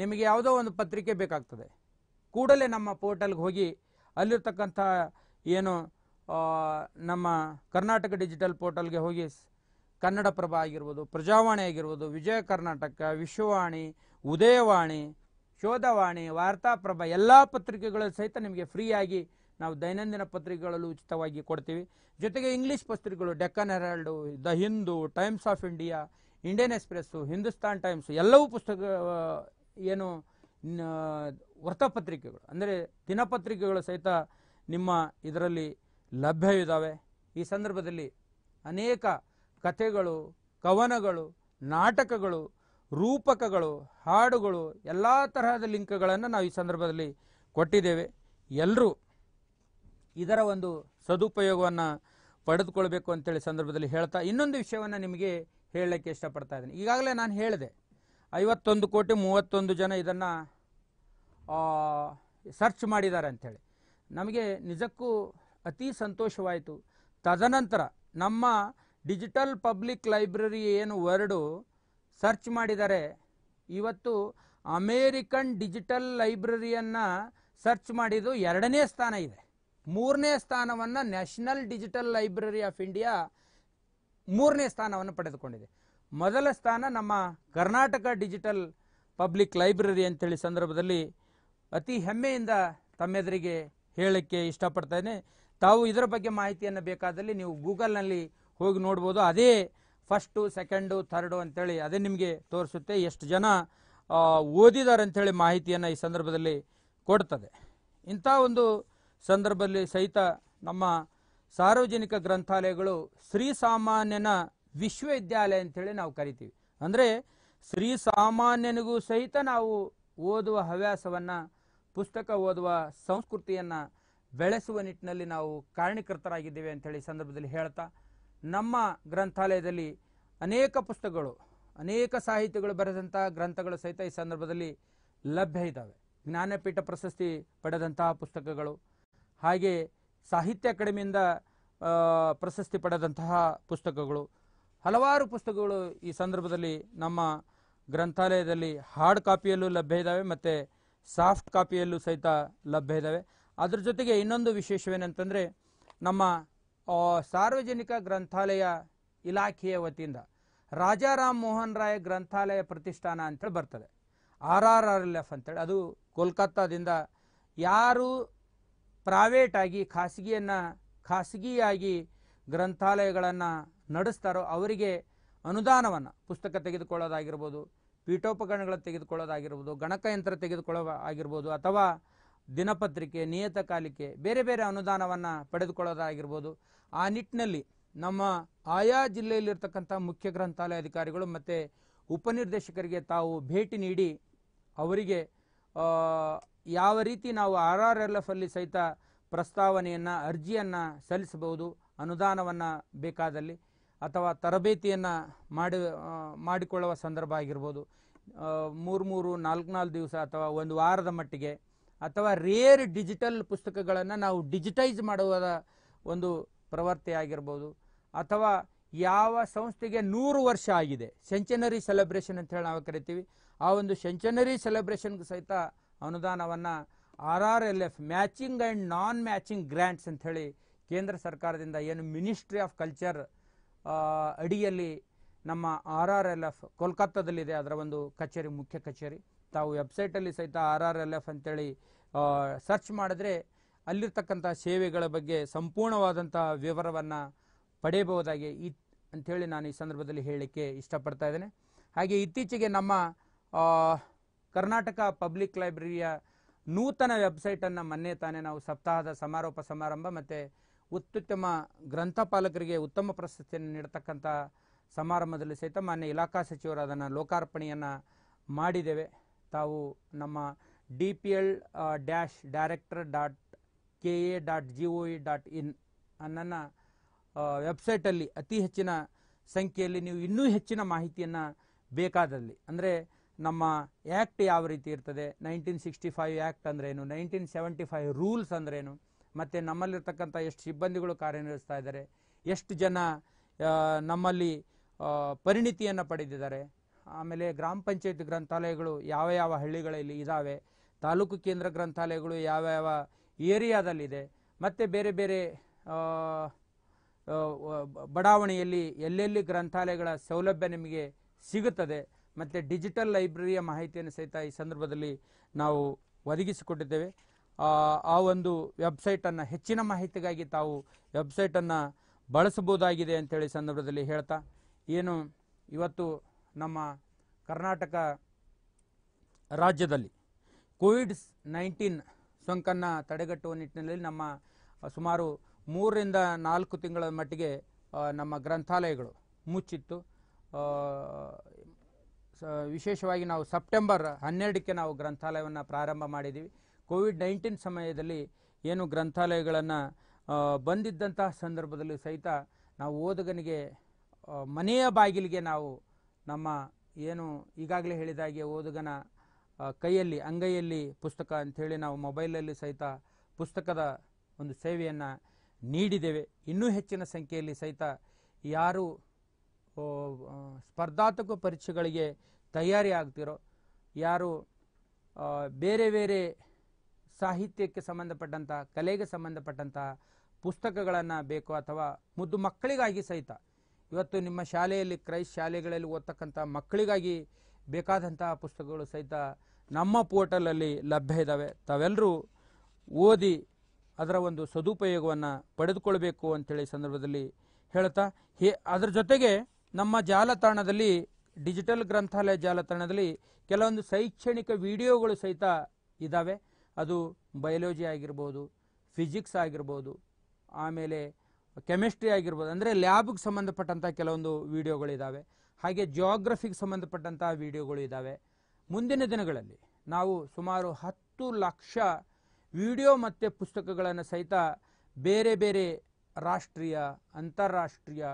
ನಿಮಗೆ ಯಾವುದೋ ಒಂದು ಪತ್ರಿಕೆ ಬೇಕಾಗ್ತದೆ ಕೂಡಲೇ ನಮ್ಮ ಪೋರ್ಟಲ್ಗೆ ಹೋಗಿ ಅಲ್ಲಿರ್ತಕ್ಕಂಥ ಏನು ನಮ್ಮ ಕರ್ನಾಟಕ ಡಿಜಿಟಲ್ ಪೋರ್ಟಲ್ಗೆ ಹೋಗಿ ಕನ್ನಡಪ್ರಭ ಆಗಿರ್ಬೋದು ಪ್ರಜಾವಾಣಿ ಆಗಿರ್ಬೋದು ವಿಜಯ ಕರ್ನಾಟಕ ವಿಶ್ವವಾಣಿ ಉದಯವಾಣಿ ಶೋಧವಾಣಿ ವಾರ್ತಾಪ್ರಭ ಎಲ್ಲ ಪತ್ರಿಕೆಗಳ ಸಹಿತ ನಿಮಗೆ ಫ್ರೀಯಾಗಿ ನಾವು ದೈನಂದಿನ ಪತ್ರಿಕೆಗಳಲ್ಲೂ ಉಚಿತವಾಗಿ ಕೊಡ್ತೀವಿ ಜೊತೆಗೆ ಇಂಗ್ಲೀಷ್ ಪತ್ರಿಕೆಗಳು Deccan Herald the Hindu Times of India Indian Express Hindustan Times ಎಲ್ಲವೂ ಪುಸ್ತಕ ಏನು ವೃತ್ತಪತ್ರಿಕೆಗಳು ಅಂದರೆ ದಿನಪತ್ರಿಕೆಗಳು ಸಹಿತ ನಿಮ್ಮ ಇದರಲ್ಲಿ ಲಭ್ಯವಿದ್ದಾವೆ ಈ ಸಂದರ್ಭದಲ್ಲಿ ಅನೇಕ ಕಥೆಗಳು ಕವನಗಳು ನಾಟಕಗಳು ರೂಪಕಗಳು ಹಾಡುಗಳು ಎಲ್ಲ ತರಹದ ಲಿಂಕ್ಗಳನ್ನು ನಾವು ಈ ಸಂದರ್ಭದಲ್ಲಿ ಕೊಟ್ಟಿದ್ದೇವೆ ಎಲ್ಲರೂ ಇದರ ಒಂದು ಸದುಪಯೋಗವನ್ನು ಪಡೆದುಕೊಳ್ಬೇಕು ಅಂತೇಳಿ ಸಂದರ್ಭದಲ್ಲಿ ಹೇಳ್ತಾ ಇನ್ನೊಂದು ವಿಷಯವನ್ನು ನಿಮಗೆ ಹೇಳಕ್ಕೆ ಇಷ್ಟಪಡ್ತಾ ಇದ್ದೀನಿ ಈಗಾಗಲೇ ನಾನು ಹೇಳಿದೆ ಐವತ್ತೊಂದು ಕೋಟಿ ಮೂವತ್ತೊಂದು ಜನ ಇದನ್ನು ಸರ್ಚ್ ಮಾಡಿದ್ದಾರೆ ಅಂಥೇಳಿ ನಮಗೆ ನಿಜಕ್ಕೂ ಅತಿ ಸಂತೋಷವಾಯಿತು ತದನಂತರ ನಮ್ಮ ಡಿಜಿಟಲ್ ಪಬ್ಲಿಕ್ ಲೈಬ್ರರಿ ಏನು ವರ್ಡು ಸರ್ಚ್ ಮಾಡಿದರೆ ಇವತ್ತು ಅಮೇರಿಕನ್ ಡಿಜಿಟಲ್ ಲೈಬ್ರರಿಯನ್ನು ಸರ್ಚ್ ಮಾಡಿದ್ದು ಎರಡನೇ ಸ್ಥಾನ ಇದೆ ಮೂರನೇ ಸ್ಥಾನವನ್ನು national digital library of India ಮೂರನೇ ಸ್ಥಾನವನ್ನು ಪಡೆದುಕೊಂಡಿದೆ ಮೊದಲ ಸ್ಥಾನ ನಮ್ಮ ಕರ್ನಾಟಕ ಡಿಜಿಟಲ್ ಪಬ್ಲಿಕ್ ಲೈಬ್ರರಿ ಅಂತೇಳಿ ಸಂದರ್ಭದಲ್ಲಿ ಅತಿ ಹೆಮ್ಮೆಯಿಂದ ತಮ್ಮೆದುರಿಗೆ ಹೇಳಕ್ಕೆ ಇಷ್ಟಪಡ್ತೇನೆ ತಾವು ಇದರ ಬಗ್ಗೆ ಮಾಹಿತಿಯನ್ನು ಬೇಕಾದಲ್ಲಿ ನೀವು ಗೂಗಲ್ನಲ್ಲಿ ಹೋಗಿ ನೋಡ್ಬೋದು ಅದೇ ಫಸ್ಟು ಸೆಕೆಂಡು ಥರ್ಡು ಅಂತೇಳಿ ಅದೇ ನಿಮಗೆ ತೋರಿಸುತ್ತೆ ಎಷ್ಟು ಜನ ಓದಿದ್ದಾರೆ ಅಂಥೇಳಿ ಮಾಹಿತಿಯನ್ನು ಈ ಸಂದರ್ಭದಲ್ಲಿ ಕೊಡ್ತದೆ ಇಂಥ ಒಂದು ಸಂದರ್ಭದಲ್ಲಿ ಸಹಿತ ನಮ್ಮ ಸಾರ್ವಜನಿಕ ಗ್ರಂಥಾಲಯಗಳು ಶ್ರೀ ಸಾಮಾನ್ಯನ ವಿಶ್ವವಿದ್ಯಾಲಯ ಅಂತೇಳಿ ನಾವು ಕರಿತೀವಿ ಅಂದರೆ ಶ್ರೀ ಸಾಮಾನ್ಯನಿಗೂ ಸಹಿತ ನಾವು ಓದುವ ಹವ್ಯಾಸವನ್ನು ಪುಸ್ತಕ ಓದುವ ಸಂಸ್ಕೃತಿಯನ್ನು ಬೆಳೆಸುವ ನಿಟ್ಟಿನಲ್ಲಿ ನಾವು ಅಂತ ಅಂಥೇಳಿ ಸಂದರ್ಭದಲ್ಲಿ ಹೇಳ್ತಾ ನಮ್ಮ ಗ್ರಂಥಾಲಯದಲ್ಲಿ ಅನೇಕ ಪುಸ್ತಕಗಳು ಅನೇಕ ಸಾಹಿತ್ಯಗಳು ಬರೆದಂತಹ ಗ್ರಂಥಗಳು ಸಹಿತ ಈ ಸಂದರ್ಭದಲ್ಲಿ ಲಭ್ಯ ಇದ್ದಾವೆ ಜ್ಞಾನಪೀಠ ಪ್ರಶಸ್ತಿ ಪಡೆದಂತಹ ಪುಸ್ತಕಗಳು ಹಾಗೆ ಸಾಹಿತ್ಯ ಅಕಾಡೆಮಿಯಿಂದ ಪ್ರಶಸ್ತಿ ಪಡೆದಂತಹ ಪುಸ್ತಕಗಳು ಹಲವಾರು ಪುಸ್ತಕಗಳು ಈ ಸಂದರ್ಭದಲ್ಲಿ ನಮ್ಮ ಗ್ರಂಥಾಲಯದಲ್ಲಿ ಹಾರ್ಡ್ ಕಾಪಿಯಲ್ಲೂ ಲಭ್ಯ ಇದ್ದಾವೆ ಮತ್ತು ಸಾಫ್ಟ್ ಕಾಪಿಯಲ್ಲೂ ಸಹಿತ ಲಭ್ಯ ಇದ್ದಾವೆ ಅದರ ಜೊತೆಗೆ ಇನ್ನೊಂದು ವಿಶೇಷವೇನಂತಂದರೆ ನಮ್ಮ ಸಾರ್ವಜನಿಕ ಗ್ರಂಥಾಲಯ ಇಲಾಖೆಯ ವತಿಯಿಂದ ರಾಜಾರಾಮ್ ಮೋಹನ್ ರಾಯ್ ಗ್ರಂಥಾಲಯ ಪ್ರತಿಷ್ಠಾನ ಅಂತೇಳಿ ಬರ್ತದೆ R R R L F ಅಂತೇಳಿ ಅದು ಕೋಲ್ಕತ್ತಾದಿಂದ ಯಾರು ಪ್ರೈವೇಟಾಗಿ ಖಾಸಗಿಯನ್ನು ಖಾಸಗಿಯಾಗಿ ಗ್ರಂಥಾಲಯಗಳನ್ನು ನಡೆಸ್ತಾರೋ ಅವರಿಗೆ ಅನುದಾನವನ್ನು ಪುಸ್ತಕ ತೆಗೆದುಕೊಳ್ಳೋದಾಗಿರ್ಬೋದು ಪೀಠೋಪಕರಣಗಳನ್ನು ತೆಗೆದುಕೊಳ್ಳೋದಾಗಿರ್ಬೋದು ಗಣಕಯಂತ್ರ ತೆಗೆದುಕೊಳ್ಳೋ ಆಗಿರ್ಬೋದು ಅಥವಾ ದಿನಪತ್ರಿಕೆ ನಿಯತಕಾಲಿಕೆ ಬೇರೆ ಬೇರೆ ಅನುದಾನವನ್ನು ಪಡೆದುಕೊಳ್ಳೋದಾಗಿರ್ಬೋದು ಆ ನಿಟ್ಟಿನಲ್ಲಿ ನಮ್ಮ ಆಯಾ ಜಿಲ್ಲೆಯಲ್ಲಿರ್ತಕ್ಕಂಥ ಮುಖ್ಯ ಗ್ರಂಥಾಲಯ ಅಧಿಕಾರಿಗಳು ಮತ್ತು ಉಪನಿರ್ದೇಶಕರಿಗೆ ತಾವು ಭೇಟಿ ನೀಡಿ ಅವರಿಗೆ ಯಾವ ರೀತಿ ನಾವು ಆರ್ ಆರ್ ಎಲ್ ಎಫ್ ಅಲ್ಲಿ ಸಹಿತ ಪ್ರಸ್ತಾವನೆಯನ್ನು ಅರ್ಜಿಯನ್ನು ಸಲ್ಲಿಸಬಹುದು ಅನುದಾನವನ್ನು ಬೇಕಾದಲ್ಲಿ ಅಥವಾ ತರಬೇತಿಯನ್ನು ಮಾಡಿ ಮಾಡಿಕೊಳ್ಳುವ ಸಂದರ್ಭ ಆಗಿರ್ಬೋದು ಮೂರು ಮೂರು ನಾಲ್ಕು ನಾಲ್ಕು ದಿವಸ ಅಥವಾ ಒಂದು ವಾರದ ಮಟ್ಟಿಗೆ ಅಥವಾ ರೇರ್ ಡಿಜಿಟಲ್ ಪುಸ್ತಕಗಳನ್ನು ನಾವು ಡಿಜಿಟೈಸ್ ಮಾಡುವ ಒಂದು ಪ್ರವೃತ್ತಿ ಆಗಿರ್ಬೋದು ಅಥವಾ ಯಾವ ಸಂಸ್ಥೆಗೆ ನೂರು ವರ್ಷ ಆಗಿದೆ ಸೆಂಚನರಿ ಸೆಲೆಬ್ರೇಷನ್ ಅಂತ ಹೇಳಿ ನಾವು ಕರಿತೀವಿ ಆ ಒಂದು ಸೆಂಚನರಿ ಸೆಲೆಬ್ರೇಷನ್ಗೂ ಸಹಿತ ಅನುದಾನವನ್ನು R R L F matching and non matching grants ಅಂಥೇಳಿ ಕೇಂದ್ರ ಸರ್ಕಾರದಿಂದ ಏನು ಮಿನಿಸ್ಟ್ರಿ ಆಫ್ ಕಲ್ಚರ್ ಅಡಿಯಲ್ಲಿ ನಮ್ಮ ಆರ್ ಆರ್ ಎಲ್ ಎಫ್ ಕೋಲ್ಕತ್ತಾದಲ್ಲಿದೆ ಅದರ ಒಂದು ಕಚೇರಿ ಮುಖ್ಯ ಕಚೇರಿ ತಾವು ವೆಬ್ಸೈಟಲ್ಲಿ ಸಹಿತ ಆರ್ ಆರ್ ಎಲ್ ಎಫ್ ಅಂತೇಳಿ ಸರ್ಚ್ ಮಾಡಿದ್ರೆ ಅಲ್ಲಿರ್ತಕ್ಕಂಥ ಸೇವೆಗಳ ಬಗ್ಗೆ ಸಂಪೂರ್ಣವಾದಂಥ ವಿವರವನ್ನು ಪಡೆಯಬಹುದಾಗಿ ಈ ಅಂಥೇಳಿ ನಾನು ಈ ಸಂದರ್ಭದಲ್ಲಿ ಹೇಳಲಿಕ್ಕೆ ಇಷ್ಟಪಡ್ತಾ ಇದ್ದೇನೆ ಹಾಗೆ ಇತ್ತೀಚೆಗೆ ನಮ್ಮ ಕರ್ನಾಟಕ ಪಬ್ಲಿಕ್ ಲೈಬ್ರರಿಯ ನೂತನ ವೆಬ್ಸೈಟನ್ನು ಮೊನ್ನೆ ತಾನೇ ನಾವು ಸಪ್ತಾಹದ ಸಮಾರೋಪ ಸಮಾರಂಭ ಮತ್ತು ಅತ್ಯುತ್ತಮ ಗ್ರಂಥಪಾಲಕರಿಗೆ ಉತ್ತಮ ಪ್ರಶಸ್ತಿಯನ್ನು ನೀಡತಕ್ಕಂಥ ಸಮಾರಂಭದಲ್ಲಿ ಸಹಿತ ಮಾನ್ಯ ಇಲಾಖಾ ಸಚಿವರು ಅದನ್ನು ಲೋಕಾರ್ಪಣೆಯನ್ನು ಮಾಡಿದ್ದೇವೆ ತಾವು ನಮ್ಮ D P L dash director dot K A dot G O dot in ಅನ್ನನ್ನು ವೆಬ್ಸೈಟಲ್ಲಿ ಅತಿ ಹೆಚ್ಚಿನ ಸಂಖ್ಯೆಯಲ್ಲಿ ನೀವು ಇನ್ನೂ ಹೆಚ್ಚಿನ ಮಾಹಿತಿಯನ್ನು ಬೇಕಾದಲ್ಲಿ ಅಂದರೆ ನಮ್ಮ ಆ್ಯಕ್ಟ್ ಯಾವ ರೀತಿ ಇರ್ತದೆ ನೈನ್ಟೀನ್ ಸಿಕ್ಸ್ಟಿ ಫೈವ್ ಆ್ಯಕ್ಟ್ ಅಂದ್ರೇನು ನೈನ್ಟೀನ್ ಸೆವೆಂಟಿ ಫೈವ್ ರೂಲ್ಸ್ ಅಂದ್ರೇನು ಮತ್ತು ನಮ್ಮಲ್ಲಿರ್ತಕ್ಕಂಥ ಎಷ್ಟು ಸಿಬ್ಬಂದಿಗಳು ಕಾರ್ಯನಿರ್ವಹಿಸ್ತಾ ಇದ್ದಾರೆ ಎಷ್ಟು ಜನ ನಮ್ಮಲ್ಲಿ ಪರಿಣಿತಿಯನ್ನು ಪಡೆದಿದ್ದಾರೆ ಆಮೇಲೆ ಗ್ರಾಮ ಪಂಚಾಯತ್ ಗ್ರಂಥಾಲಯಗಳು ಯಾವ ಯಾವ ಹಳ್ಳಿಗಳಲ್ಲಿ ಇದ್ದಾವೆ ತಾಲೂಕು ಕೇಂದ್ರ ಗ್ರಂಥಾಲಯಗಳು ಯಾವ ಯಾವ ಏರಿಯಾದಲ್ಲಿದೆ ಮತ್ತು ಬೇರೆ ಬೇರೆ ಬಡಾವಣೆಯಲ್ಲಿ ಎಲ್ಲೆಲ್ಲಿ ಗ್ರಂಥಾಲಯಗಳ ಸೌಲಭ್ಯ ನಿಮಗೆ ಸಿಗುತ್ತದೆ ಮತ್ತು ಡಿಜಿಟಲ್ ಲೈಬ್ರರಿಯ ಮಾಹಿತಿಯನ್ನು ಸಹಿತ ಈ ಸಂದರ್ಭದಲ್ಲಿ ನಾವು ಒದಗಿಸಿಕೊಟ್ಟಿದ್ದೇವೆ ಆ ಒಂದು ವೆಬ್ಸೈಟನ್ನು ಹೆಚ್ಚಿನ ಮಾಹಿತಿಗಾಗಿ ತಾವು ವೆಬ್ಸೈಟನ್ನು ಬಳಸಬಹುದಾಗಿದೆ ಅಂತೇಳಿ ಸಂದರ್ಭದಲ್ಲಿ ಹೇಳ್ತಾ ಏನು ಇವತ್ತು ನಮ್ಮ ಕರ್ನಾಟಕ ರಾಜ್ಯದಲ್ಲಿ ಕೋವಿಡ್ ನೈನ್ಟೀನ್ ಸೋಂಕನ್ನು ತಡೆಗಟ್ಟುವ ನಿಟ್ಟಿನಲ್ಲಿ ನಮ್ಮ ಸುಮಾರು ಮೂರರಿಂದ ನಾಲ್ಕು ತಿಂಗಳ ಮಟ್ಟಿಗೆ ನಮ್ಮ ಗ್ರಂಥಾಲಯಗಳು ಮುಚ್ಚಿತ್ತು ವಿಶೇಷವಾಗಿ ನಾವು ಸೆಪ್ಟೆಂಬರ್ ಹನ್ನೆರಡಕ್ಕೆ ನಾವು ಗ್ರಂಥಾಲಯವನ್ನು ಪ್ರಾರಂಭ ಮಾಡಿದ್ದೀವಿ ಕೋವಿಡ್ ನೈನ್ಟೀನ್ ಸಮಯದಲ್ಲಿ ಏನು ಗ್ರಂಥಾಲಯಗಳನ್ನು ಬಂದಿದ್ದಂತಹ ಸಂದರ್ಭದಲ್ಲಿ ಸಹಿತ ನಾವು ಓದುಗನಿಗೆ ಮನೆಯ ಬಾಗಿಲಿಗೆ ನಾವು ನಮ್ಮ ಏನು ಈಗಾಗಲೇ ಹೇಳಿದಾಗೆ ಓದುಗನ ಕೈಯಲ್ಲಿ ಅಂಗೈಯಲ್ಲಿ ಪುಸ್ತಕ ಅಂಥೇಳಿ ನಾವು ಮೊಬೈಲಲ್ಲಿ ಸಹಿತ ಪುಸ್ತಕದ ಒಂದು ಸೇವೆಯನ್ನು ನೀಡಿದ್ದೇವೆ ಇನ್ನೂ ಹೆಚ್ಚಿನ ಸಂಖ್ಯೆಯಲ್ಲಿ ಸಹಿತ ಯಾರು ಸ್ಪರ್ಧಾತ್ಮಕ ಪರೀಕ್ಷೆಗಳಿಗೆ ತಯಾರಿ ಆಗ್ತಿರೋ ಯಾರು ಬೇರೆ ಬೇರೆ ಸಾಹಿತ್ಯಕ್ಕೆ ಸಂಬಂಧಪಟ್ಟಂಥ ಕಲೆಗೆ ಸಂಬಂಧಪಟ್ಟಂತಹ ಪುಸ್ತಕಗಳನ್ನು ಬೇಕು ಅಥವಾ ಮುದ್ದು ಮಕ್ಕಳಿಗಾಗಿ ಸಹಿತ ಇವತ್ತು ನಿಮ್ಮ ಶಾಲೆಯಲ್ಲಿ ಕ್ರೈಸ್ ಶಾಲೆಗಳಲ್ಲಿ ಓದ್ತಕ್ಕಂಥ ಮಕ್ಕಳಿಗಾಗಿ ಬೇಕಾದಂತಹ ಪುಸ್ತಕಗಳು ಸಹಿತ ನಮ್ಮ ಪೋರ್ಟಲಲ್ಲಿ ಲಭ್ಯ ಇದ್ದಾವೆ ತಾವೆಲ್ಲರೂ ಓದಿ ಅದರ ಒಂದು ಸದುಪಯೋಗವನ್ನು ಪಡೆದುಕೊಳ್ಬೇಕು ಅಂತೇಳಿ ಸಂದರ್ಭದಲ್ಲಿ ಹೇಳ್ತಾ ಹೇ ಅದರ ಜೊತೆಗೆ ನಮ್ಮ ಜಾಲತಾಣದಲ್ಲಿ ಡಿಜಿಟಲ್ ಗ್ರಂಥಾಲಯ ಜಾಲತಾಣದಲ್ಲಿ ಕೆಲವೊಂದು ಶೈಕ್ಷಣಿಕ ವಿಡಿಯೋಗಳು ಸಹಿತ ಇದ್ದಾವೆ ಅದು ಬಯಾಲಜಿ ಆಗಿರ್ಬೋದು ಫಿಸಿಕ್ಸ್ ಆಗಿರ್ಬೋದು ಆಮೇಲೆ ಕೆಮಿಸ್ಟ್ರಿ ಆಗಿರ್ಬೋದು ಅಂದರೆ ಲ್ಯಾಬ್ಗೆ ಸಂಬಂಧಪಟ್ಟಂಥ ಕೆಲವೊಂದು ವಿಡಿಯೋಗಳಿದ್ದಾವೆ ಹಾಗೆ ಜಿಯೋಗ್ರಫಿಗೆ ಸಂಬಂಧಪಟ್ಟಂಥ ವಿಡಿಯೋಗಳು ಇದ್ದಾವೆ ಮುಂದಿನ ದಿನಗಳಲ್ಲಿ ನಾವು ಸುಮಾರು ಹತ್ತು ಲಕ್ಷ ವಿಡಿಯೋ ಮತ್ತು ಪುಸ್ತಕಗಳನ್ನು ಸಹಿತ ಬೇರೆ ಬೇರೆ ರಾಷ್ಟ್ರೀಯ ಅಂತಾರಾಷ್ಟ್ರೀಯ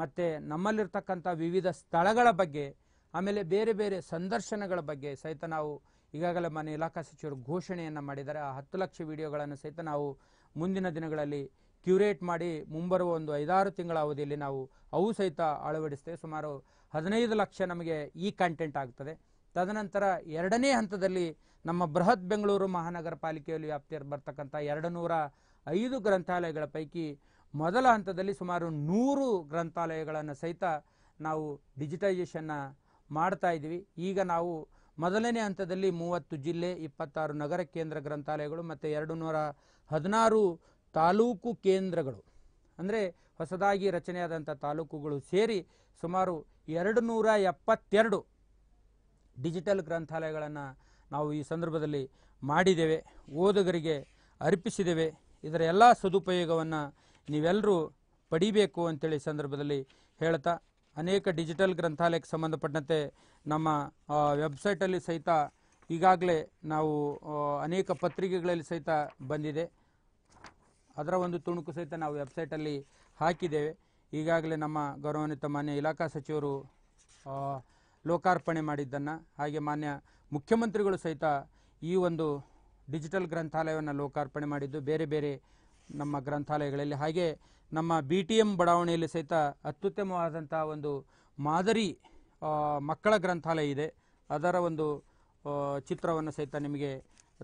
ಮತ್ತು ನಮ್ಮಲ್ಲಿರ್ತಕ್ಕಂಥ ವಿವಿಧ ಸ್ಥಳಗಳ ಬಗ್ಗೆ ಆಮೇಲೆ ಬೇರೆ ಬೇರೆ ಸಂದರ್ಶನಗಳ ಬಗ್ಗೆ ಸಹಿತ ನಾವು ಈಗಾಗಲೇ ಮನೆ ಇಲಾಖಾ ಸಚಿವರು ಘೋಷಣೆಯನ್ನು ಮಾಡಿದ್ದಾರೆ ಆ ಹತ್ತು ಲಕ್ಷ ವಿಡಿಯೋಗಳನ್ನು ಸಹಿತ ನಾವು ಮುಂದಿನ ದಿನಗಳಲ್ಲಿ ಕ್ಯೂರೇಟ್ ಮಾಡಿ ಮುಂಬರುವ ಒಂದು ಐದಾರು ತಿಂಗಳ ಅವಧಿಯಲ್ಲಿ ನಾವು ಅವು ಸಹಿತ ಅಳವಡಿಸ್ತೇವೆ ಸುಮಾರು ಹದಿನೈದು ಲಕ್ಷ ನಮಗೆ ಈ ಕಂಟೆಂಟ್ ಆಗ್ತದೆ ತದನಂತರ ಎರಡನೇ ಹಂತದಲ್ಲಿ ನಮ್ಮ ಬೃಹತ್ ಬೆಂಗಳೂರು ಮಹಾನಗರ ಪಾಲಿಕೆಯಲ್ಲಿ ವ್ಯಾಪ್ತಿಯಲ್ಲಿ ಬರ್ತಕ್ಕಂಥ ಎರಡು ನೂರ ಐದು ಗ್ರಂಥಾಲಯಗಳ ಪೈಕಿ ಮೊದಲ ಹಂತದಲ್ಲಿ ಸುಮಾರು ನೂರು ಗ್ರಂಥಾಲಯಗಳನ್ನು ಸಹಿತ ನಾವು ಡಿಜಿಟೈಸೇಷನ್ನ ಮಾಡ್ತಾ ಇದ್ದೀವಿ ಈಗ ನಾವು ಮೊದಲನೇ ಹಂತದಲ್ಲಿ ಮೂವತ್ತು ಜಿಲ್ಲೆ ಇಪ್ಪತ್ತಾರು ನಗರ ಕೇಂದ್ರ ಗ್ರಂಥಾಲಯಗಳು ಮತ್ತು ಎರಡು ನೂರ ಹದಿನಾರು ತಾಲೂಕು ಕೇಂದ್ರಗಳು ಅಂದರೆ ಹೊಸದಾಗಿ ರಚನೆಯಾದಂಥ ತಾಲೂಕುಗಳು ಸೇರಿ ಸುಮಾರು ಎರಡು ನೂರ ಎಪ್ಪತ್ತೆರಡು ಡಿಜಿಟಲ್ ಗ್ರಂಥಾಲಯಗಳನ್ನು ನಾವು ಈ ಸಂದರ್ಭದಲ್ಲಿ ಮಾಡಿದ್ದೇವೆ ಓದುಗರಿಗೆ ಅರ್ಪಿಸಿದ್ದೇವೆ ಇದರ ಎಲ್ಲ ಸದುಪಯೋಗವನ್ನು ನೀವೆಲ್ಲರೂ ಪಡಿಬೇಕು ಅಂತೇಳಿ ಸಂದರ್ಭದಲ್ಲಿ ಹೇಳ್ತಾ ಅನೇಕ ಡಿಜಿಟಲ್ ಗ್ರಂಥಾಲಯಕ್ಕೆ ಸಂಬಂಧಪಟ್ಟಂತೆ ನಮ್ಮ ವೆಬ್ಸೈಟಲ್ಲಿ ಸಹಿತ ಈಗಾಗಲೇ ನಾವು ಅನೇಕ ಪತ್ರಿಕೆಗಳಲ್ಲಿ ಸಹಿತ ಬಂದಿದೆ ಅದರ ಒಂದು ತುಣುಕು ಸಹಿತ ನಾವು ವೆಬ್ಸೈಟಲ್ಲಿ ಹಾಕಿದ್ದೇವೆ ಈಗಾಗಲೇ ನಮ್ಮ ಗೌರವಾನ್ವಿತ ಮಾನ್ಯ ಇಲಾಖಾ ಸಚಿವರು ಲೋಕಾರ್ಪಣೆ ಮಾಡಿದ್ದನ್ನು ಹಾಗೆ ಮಾನ್ಯ ಮುಖ್ಯಮಂತ್ರಿಗಳು ಸಹಿತ ಈ ಒಂದು ಡಿಜಿಟಲ್ ಗ್ರಂಥಾಲಯವನ್ನು ಲೋಕಾರ್ಪಣೆ ಮಾಡಿದ್ದು ಬೇರೆ ಬೇರೆ ನಮ್ಮ ಗ್ರಂಥಾಲಯಗಳಲ್ಲಿ ಹಾಗೆ ನಮ್ಮ ಬಿ ಟಿ ಎಂ ಬಡಾವಣೆಯಲ್ಲಿ ಸಹಿತ ಅತ್ಯುತ್ತಮವಾದಂಥ ಒಂದು ಮಾದರಿ ಮಕ್ಕಳ ಗ್ರಂಥಾಲಯ ಇದೆ ಅದರ ಒಂದು ಚಿತ್ರವನ್ನು ಸಹಿತ ನಿಮಗೆ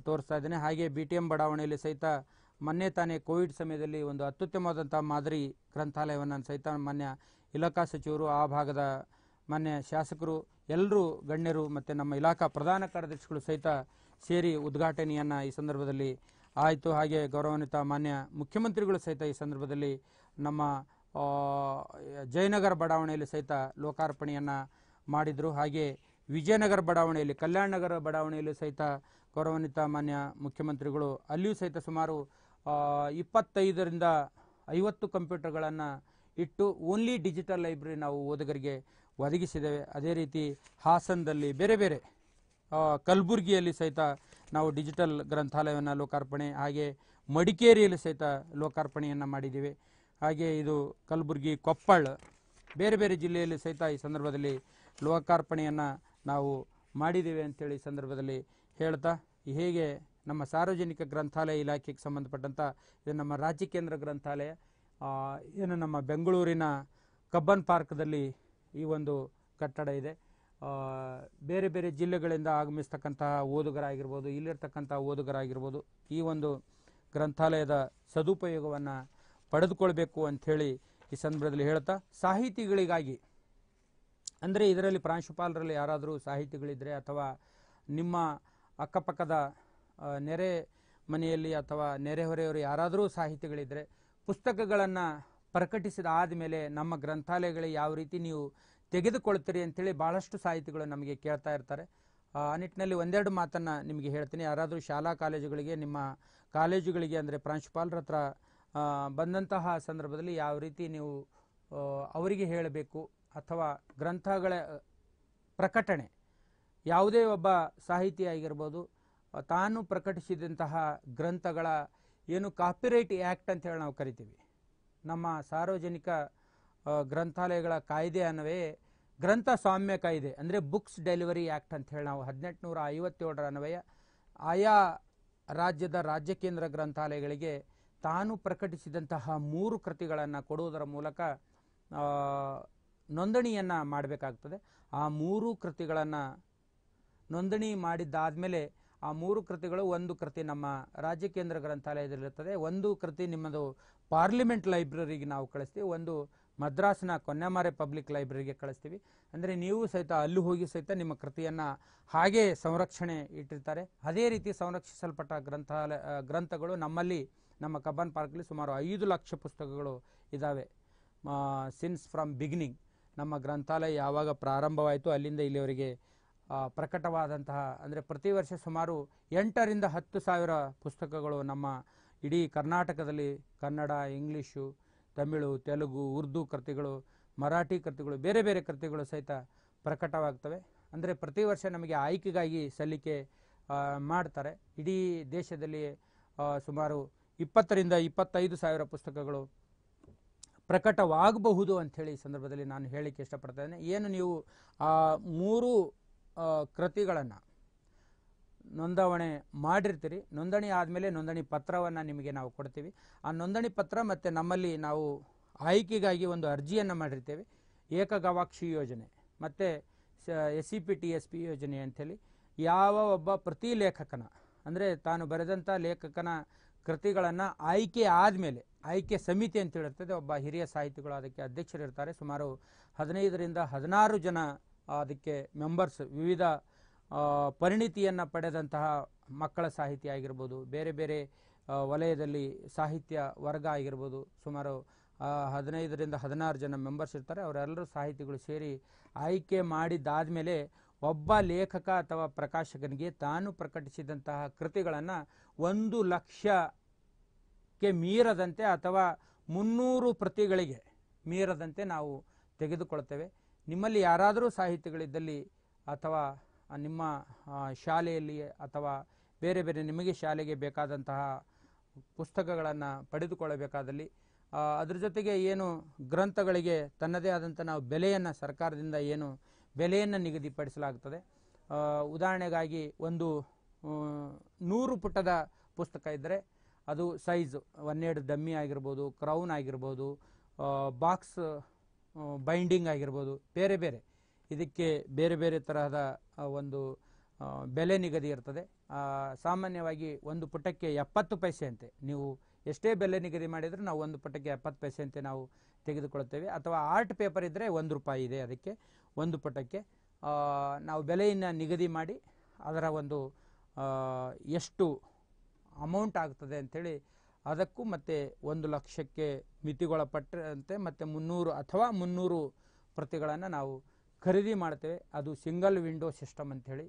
ತೋರಿಸ್ತಾ ಇದ್ದೇನೆ ಹಾಗೆ ಬಿ ಟಿ ಎಂ ಬಡಾವಣೆಯಲ್ಲಿ ಸಹಿತ ಮೊನ್ನೆ ತಾನೇ ಕೋವಿಡ್ ಸಮಯದಲ್ಲಿ ಒಂದು ಅತ್ಯುತ್ತಮವಾದಂಥ ಮಾದರಿ ಗ್ರಂಥಾಲಯವನ್ನು ಸಹಿತ ಮಾನ್ಯ ಇಲಾಖಾ ಸಚಿವರು ಆ ಭಾಗದ ಮಾನ್ಯ ಶಾಸಕರು ಎಲ್ಲರೂ ಗಣ್ಯರು ಮತ್ತು ನಮ್ಮ ಇಲಾಖಾ ಪ್ರಧಾನ ಕಾರ್ಯದರ್ಶಿಗಳು ಸಹಿತ ಸೇರಿ ಉದ್ಘಾಟನೆಯನ್ನು ಈ ಸಂದರ್ಭದಲ್ಲಿ ಆಯಿತು ಹಾಗೆ ಗೌರವಾನ್ವಿತ ಮಾನ್ಯ ಮುಖ್ಯಮಂತ್ರಿಗಳು ಸಹಿತ ಈ ಸಂದರ್ಭದಲ್ಲಿ ನಮ್ಮ ಜಯನಗರ ಬಡಾವಣೆಯಲ್ಲಿ ಸಹಿತ ಲೋಕಾರ್ಪಣೆಯನ್ನು ಮಾಡಿದರು ಹಾಗೆ ವಿಜಯನಗರ ಬಡಾವಣೆಯಲ್ಲಿ ಕಲ್ಯಾಣ ನಗರ ಬಡಾವಣೆಯಲ್ಲಿ ಸಹಿತ ಗೌರವಾನ್ವಿತ ಮಾನ್ಯ ಮುಖ್ಯಮಂತ್ರಿಗಳು ಅಲ್ಲಿಯೂ ಸಹಿತ ಸುಮಾರು ಇಪ್ಪತ್ತೈದರಿಂದ ಐವತ್ತು ಕಂಪ್ಯೂಟರ್ಗಳನ್ನು ಇಟ್ಟು ಓನ್ಲಿ ಡಿಜಿಟಲ್ ಲೈಬ್ರರಿ ನಾವು ಓದುಗರಿಗೆ ಒದಗಿಸಿದ್ದೇವೆ ಅದೇ ರೀತಿ ಹಾಸನದಲ್ಲಿ ಬೇರೆ ಬೇರೆ ಕಲಬುರಗಿಯಲ್ಲಿ ಸಹಿತ ನಾವು ಡಿಜಿಟಲ್ ಗ್ರಂಥಾಲಯವನ್ನು ಲೋಕಾರ್ಪಣೆ ಹಾಗೆ ಮಡಿಕೇರಿಯಲ್ಲಿ ಸಹಿತ ಲೋಕಾರ್ಪಣೆಯನ್ನು ಮಾಡಿದ್ದೀವಿ ಹಾಗೆ ಇದು ಕಲಬುರಗಿ ಕೊಪ್ಪಳ ಬೇರೆ ಬೇರೆ ಜಿಲ್ಲೆಯಲ್ಲಿ ಸಹಿತ ಈ ಸಂದರ್ಭದಲ್ಲಿ ಲೋಕಾರ್ಪಣೆಯನ್ನು ನಾವು ಮಾಡಿದ್ದೀವಿ ಅಂತೇಳಿ ಈ ಸಂದರ್ಭದಲ್ಲಿ ಹೇಳ್ತಾ ಹೇಗೆ ನಮ್ಮ ಸಾರ್ವಜನಿಕ ಗ್ರಂಥಾಲಯ ಇಲಾಖೆಗೆ ಸಂಬಂಧಪಟ್ಟಂಥ ಇದು ನಮ್ಮ ರಾಜ್ಯ ಕೇಂದ್ರ ಗ್ರಂಥಾಲಯ ಏನು ನಮ್ಮ ಬೆಂಗಳೂರಿನ ಕಬ್ಬನ್ ಪಾರ್ಕ್ದಲ್ಲಿ ಈ ಒಂದು ಕಟ್ಟಡ ಇದೆ ಬೇರೆ ಬೇರೆ ಜಿಲ್ಲೆಗಳಿಂದ ಆಗಮಿಸ್ತಕ್ಕಂತಹ ಓದುಗರಾಗಿರ್ಬೋದು ಇಲ್ಲಿರ್ತಕ್ಕಂಥ ಓದುಗರಾಗಿರ್ಬೋದು ಈ ಒಂದು ಗ್ರಂಥಾಲಯದ ಸದುಪಯೋಗವನ್ನು ಪಡೆದುಕೊಳ್ಬೇಕು ಅಂಥೇಳಿ ಈ ಸಂದರ್ಭದಲ್ಲಿ ಹೇಳ್ತಾ ಸಾಹಿತಿಗಳಿಗಾಗಿ ಅಂದರೆ ಇದರಲ್ಲಿ ಪ್ರಾಂಶುಪಾಲರಲ್ಲಿ ಯಾರಾದರೂ ಸಾಹಿತಿಗಳಿದ್ದರೆ ಅಥವಾ ನಿಮ್ಮ ಅಕ್ಕಪಕ್ಕದ ನೆರೆ ಮನೆಯಲ್ಲಿ ಅಥವಾ ನೆರೆಹೊರೆಯವರು ಯಾರಾದರೂ ಸಾಹಿತಿಗಳಿದ್ದರೆ ಪುಸ್ತಕಗಳನ್ನು ಪ್ರಕಟಿಸಿದ ಆದಮೇಲೆ ನಮ್ಮ ಗ್ರಂಥಾಲಯಗಳಿಗೆ ಯಾವ ರೀತಿ ನೀವು ತೆಗೆದುಕೊಳ್ತೀರಿ ಅಂತೇಳಿ ಭಾಳಷ್ಟು ಸಾಹಿತಿಗಳು ನಮಗೆ ಕೇಳ್ತಾ ಇರ್ತಾರೆ ಆ ನಿಟ್ಟಿನಲ್ಲಿ ಒಂದೆರಡು ಮಾತನ್ನು ನಿಮಗೆ ಹೇಳ್ತೀನಿ ಯಾರಾದರೂ ಶಾಲಾ ಕಾಲೇಜುಗಳಿಗೆ ನಿಮ್ಮ ಕಾಲೇಜುಗಳಿಗೆ ಅಂದರೆ ಪ್ರಾಂಶುಪಾಲರ ಹತ್ರ ಬಂದಂತಹ ಸಂದರ್ಭದಲ್ಲಿ ಯಾವ ರೀತಿ ನೀವು ಅವರಿಗೆ ಹೇಳಬೇಕು ಅಥವಾ ಗ್ರಂಥಗಳ ಪ್ರಕಟಣೆ ಯಾವುದೇ ಒಬ್ಬ ಸಾಹಿತಿ ಆಗಿರ್ಬೋದು ತಾನು ಪ್ರಕಟಿಸಿದಂತಹ ಗ್ರಂಥಗಳ ಏನು ಕಾಪಿರೈಟ್ ಆ್ಯಕ್ಟ್ ಹೇಳಿ ನಾವು ಕರಿತೀವಿ ನಮ್ಮ ಸಾರ್ವಜನಿಕ ಗ್ರಂಥಾಲಯಗಳ ಕಾಯ್ದೆ ಅನ್ನವೇ ಗ್ರಂಥ ಸ್ವಾಮ್ಯ ಕಾಯ್ದೆ ಅಂದರೆ ಬುಕ್ಸ್ ಡೆಲಿವರಿ ಆ್ಯಕ್ಟ್ ಅಂತ ಹೇಳಿ ನಾವು ಹದಿನೆಂಟುನೂರ ಐವತ್ತೇಳರ ಅನ್ವಯ ಆಯಾ ರಾಜ್ಯದ ರಾಜ್ಯ ಕೇಂದ್ರ ಗ್ರಂಥಾಲಯಗಳಿಗೆ ತಾನು ಪ್ರಕಟಿಸಿದಂತಹ ಮೂರು ಕೃತಿಗಳನ್ನು ಕೊಡುವುದರ ಮೂಲಕ ನೋಂದಣಿಯನ್ನು ಮಾಡಬೇಕಾಗ್ತದೆ ಆ ಮೂರು ಕೃತಿಗಳನ್ನು ನೋಂದಣಿ ಮಾಡಿದ್ದಾದಮೇಲೆ ಆ ಮೂರು ಕೃತಿಗಳು ಒಂದು ಕೃತಿ ನಮ್ಮ ರಾಜ್ಯ ಕೇಂದ್ರ ಗ್ರಂಥಾಲಯದಲ್ಲಿರ್ತದೆ ಒಂದು ಕೃತಿ ನಿಮ್ಮದು ಪಾರ್ಲಿಮೆಂಟ್ ಲೈಬ್ರರಿಗೆ ನಾವು ಕಳಿಸ್ತೀವಿ ಒಂದು ಮದ್ರಾಸ್ನ ಕೊನ್ನಮಾರೆ ಪಬ್ಲಿಕ್ ಲೈಬ್ರರಿಗೆ ಕಳಿಸ್ತೀವಿ ಅಂದರೆ ನೀವು ಸಹಿತ ಅಲ್ಲೂ ಹೋಗಿ ಸಹಿತ ನಿಮ್ಮ ಕೃತಿಯನ್ನು ಹಾಗೇ ಸಂರಕ್ಷಣೆ ಇಟ್ಟಿರ್ತಾರೆ ಅದೇ ರೀತಿ ಸಂರಕ್ಷಿಸಲ್ಪಟ್ಟ ಗ್ರಂಥಾಲಯ ಗ್ರಂಥಗಳು ನಮ್ಮಲ್ಲಿ ನಮ್ಮ ಕಬ್ಬನ್ ಪಾರ್ಕಲ್ಲಿ ಸುಮಾರು ಐದು ಲಕ್ಷ ಪುಸ್ತಕಗಳು ಇದ್ದಾವೆ ಸಿನ್ಸ್ ಫ್ರಮ್ ಬಿಗಿನಿಂಗ್ ನಮ್ಮ ಗ್ರಂಥಾಲಯ ಯಾವಾಗ ಪ್ರಾರಂಭವಾಯಿತು ಅಲ್ಲಿಂದ ಇಲ್ಲಿವರಿಗೆ ಪ್ರಕಟವಾದಂತಹ ಅಂದರೆ ಪ್ರತಿ ವರ್ಷ ಸುಮಾರು ಎಂಟರಿಂದ ಹತ್ತು ಸಾವಿರ ಪುಸ್ತಕಗಳು ನಮ್ಮ ಇಡೀ ಕರ್ನಾಟಕದಲ್ಲಿ ಕನ್ನಡ ಇಂಗ್ಲೀಷು ತಮಿಳು ತೆಲುಗು ಉರ್ದು ಕೃತಿಗಳು ಮರಾಠಿ ಕೃತಿಗಳು ಬೇರೆ ಬೇರೆ ಕೃತಿಗಳು ಸಹಿತ ಪ್ರಕಟವಾಗ್ತವೆ ಅಂದರೆ ಪ್ರತಿ ವರ್ಷ ನಮಗೆ ಆಯ್ಕೆಗಾಗಿ ಸಲ್ಲಿಕೆ ಮಾಡ್ತಾರೆ ಇಡೀ ದೇಶದಲ್ಲಿ ಸುಮಾರು ಇಪ್ಪತ್ತರಿಂದ ಇಪ್ಪತ್ತೈದು ಸಾವಿರ ಪುಸ್ತಕಗಳು ಪ್ರಕಟವಾಗಬಹುದು ಅಂಥೇಳಿ ಈ ಸಂದರ್ಭದಲ್ಲಿ ನಾನು ಹೇಳಲಿಕ್ಕೆ ಇಷ್ಟಪಡ್ತಾ ಇದ್ದೇನೆ ಏನು ನೀವು ಆ ಮೂರು ಕೃತಿಗಳನ್ನು ನೋಂದಾವಣೆ ಮಾಡಿರ್ತೀರಿ ನೋಂದಣಿ ಆದಮೇಲೆ ನೋಂದಣಿ ಪತ್ರವನ್ನು ನಿಮಗೆ ನಾವು ಕೊಡ್ತೀವಿ ಆ ನೋಂದಣಿ ಪತ್ರ ಮತ್ತು ನಮ್ಮಲ್ಲಿ ನಾವು ಆಯ್ಕೆಗಾಗಿ ಒಂದು ಅರ್ಜಿಯನ್ನು ಮಾಡಿರ್ತೇವೆ ಏಕಗವಾಕ್ಷಿ ಯೋಜನೆ ಮತ್ತು S C P T S P ಯೋಜನೆ ಅಂಥೇಳಿ ಯಾವ ಒಬ್ಬ ಪ್ರತಿ ಲೇಖಕನ ಅಂದರೆ ತಾನು ಬರೆದಂಥ ಲೇಖಕನ ಕೃತಿಗಳನ್ನು ಆಯ್ಕೆ ಆದಮೇಲೆ ಆಯ್ಕೆ ಸಮಿತಿ ಅಂತ ಹೇಳಿರ್ತದೆ ಒಬ್ಬ ಹಿರಿಯ ಸಾಹಿತಿಗಳು ಅದಕ್ಕೆ ಅಧ್ಯಕ್ಷರಿರ್ತಾರೆ ಸುಮಾರು ಹದಿನೈದರಿಂದ ಹದಿನಾರು ಜನ ಅದಕ್ಕೆ ಮೆಂಬರ್ಸ್ ವಿವಿಧ ಪರಿಣಿತಿಯನ್ನು ಪಡೆದಂತಹ ಮಕ್ಕಳ ಸಾಹಿತ್ಯ ಆಗಿರ್ಬೋದು ಬೇರೆ ಬೇರೆ ವಲಯದಲ್ಲಿ ಸಾಹಿತ್ಯ ವರ್ಗ ಆಗಿರ್ಬೋದು ಸುಮಾರು ಹದಿನೈದರಿಂದ ಹದಿನಾರು ಜನ ಮೆಂಬರ್ಸ್ ಇರ್ತಾರೆ ಅವರೆಲ್ಲರೂ ಸಾಹಿತಿಗಳು ಸೇರಿ ಆಯ್ಕೆ ಮಾಡಿದ್ದಾದ ಒಬ್ಬ ಲೇಖಕ ಅಥವಾ ಪ್ರಕಾಶಕನಿಗೆ ತಾನು ಪ್ರಕಟಿಸಿದಂತಹ ಕೃತಿಗಳನ್ನು ಒಂದು ಲಕ್ಷಕ್ಕೆ ಮೀರದಂತೆ ಅಥವಾ ಮುನ್ನೂರು ಪ್ರತಿಗಳಿಗೆ ಮೀರದಂತೆ ನಾವು ತೆಗೆದುಕೊಳ್ತೇವೆ ನಿಮ್ಮಲ್ಲಿ ಯಾರಾದರೂ ಸಾಹಿತಿಗಳಿದ್ದಲ್ಲಿ ಅಥವಾ ನಿಮ್ಮ ಶಾಲೆಯಲ್ಲಿ ಅಥವಾ ಬೇರೆ ಬೇರೆ ನಿಮಗೆ ಶಾಲೆಗೆ ಬೇಕಾದಂತಹ ಪುಸ್ತಕಗಳನ್ನು ಪಡೆದುಕೊಳ್ಳಬೇಕಾದಲ್ಲಿ ಅದರ ಜೊತೆಗೆ ಏನು ಗ್ರಂಥಗಳಿಗೆ ತನ್ನದೇ ಆದಂಥ ನಾವು ಬೆಲೆಯನ್ನು ಸರ್ಕಾರದಿಂದ ಏನು ಬೆಲೆಯನ್ನು ನಿಗದಿಪಡಿಸಲಾಗ್ತದೆ ಉದಾಹರಣೆಗಾಗಿ ಒಂದು ನೂರು ಪುಟದ ಪುಸ್ತಕ ಇದ್ದರೆ ಅದು ಸೈಜು ಒನ್ನೆರಡು ಡಮ್ಮಿ ಆಗಿರ್ಬೋದು ಕ್ರೌನ್ ಆಗಿರ್ಬೋದು ಬಾಕ್ಸ್ ಬೈಂಡಿಂಗ್ ಆಗಿರ್ಬೋದು ಬೇರೆ ಬೇರೆ ಇದಕ್ಕೆ ಬೇರೆ ಬೇರೆ ತರಹದ ಒಂದು ಬೆಲೆ ನಿಗದಿ ಇರ್ತದೆ ಸಾಮಾನ್ಯವಾಗಿ ಒಂದು ಪುಟಕ್ಕೆ ಎಪ್ಪತ್ತು ಪೈಸೆಯಂತೆ ನೀವು ಎಷ್ಟೇ ಬೆಲೆ ನಿಗದಿ ಮಾಡಿದರೂ ನಾವು ಒಂದು ಪುಟಕ್ಕೆ ಎಪ್ಪತ್ತು ಪೈಸೆಯಂತೆ ನಾವು ತೆಗೆದುಕೊಳ್ತೇವೆ ಅಥವಾ ಆರ್ಟ್ ಪೇಪರ್ ಇದ್ದರೆ ಒಂದು ರೂಪಾಯಿ ಇದೆ ಅದಕ್ಕೆ ಒಂದು ಪುಟಕ್ಕೆ ನಾವು ಬೆಲೆಯನ್ನು ನಿಗದಿ ಮಾಡಿ ಅದರ ಒಂದು ಎಷ್ಟು ಅಮೌಂಟ್ ಆಗ್ತದೆ ಅಂಥೇಳಿ ಅದಕ್ಕೂ ಮತ್ತೆ ಒಂದು ಲಕ್ಷಕ್ಕೆ ಮಿತಿಗೊಳಪಟ್ಟಂತೆ ಮತ್ತು ಮುನ್ನೂರು ಅಥವಾ ಮುನ್ನೂರು ಪ್ರತಿಗಳನ್ನು ನಾವು ಖರೀದಿ ಮಾಡ್ತೇವೆ ಅದು ಸಿಂಗಲ್ ವಿಂಡೋ ಸಿಸ್ಟಮ್ ಅಂಥೇಳಿ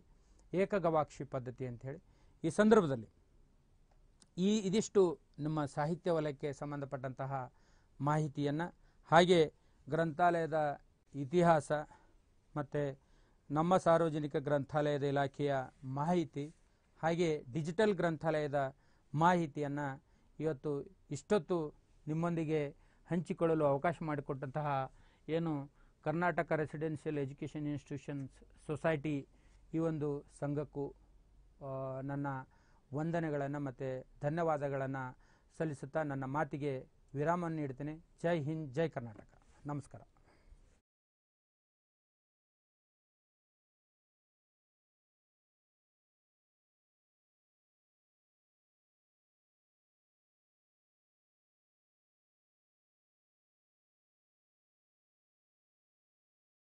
ಏಕಗವಾಕ್ಷಿ ಪದ್ಧತಿ ಅಂಥೇಳಿ ಈ ಸಂದರ್ಭದಲ್ಲಿ ಈ ಇದಿಷ್ಟು ನಮ್ಮ ಸಾಹಿತ್ಯ ವಲಯಕ್ಕೆ ಸಂಬಂಧಪಟ್ಟಂತಹ ಮಾಹಿತಿಯನ್ನು ಹಾಗೆ ಗ್ರಂಥಾಲಯದ ಇತಿಹಾಸ ಮತ್ತು ನಮ್ಮ ಸಾರ್ವಜನಿಕ ಗ್ರಂಥಾಲಯದ ಇಲಾಖೆಯ ಮಾಹಿತಿ ಹಾಗೆ ಡಿಜಿಟಲ್ ಗ್ರಂಥಾಲಯದ ಮಾಹಿತಿಯನ್ನು ಇವತ್ತು ಇಷ್ಟೊತ್ತು ನಿಮ್ಮೊಂದಿಗೆ ಹಂಚಿಕೊಳ್ಳಲು ಅವಕಾಶ ಮಾಡಿಕೊಟ್ಟಂತಹ ಏನು Karnataka residential education institutions society ಈ ಒಂದು ಸಂಘಕ್ಕೂ ನನ್ನ ವಂದನೆಗಳನ್ನು ಮತ್ತು ಧನ್ಯವಾದಗಳನ್ನು ಸಲ್ಲಿಸುತ್ತಾ ನನ್ನ ಮಾತಿಗೆ ವಿರಾಮ ನೀಡ್ತೇನೆ ಜೈ ಹಿಂದ್ ಜೈ ಕರ್ನಾಟಕ ನಮಸ್ಕಾರ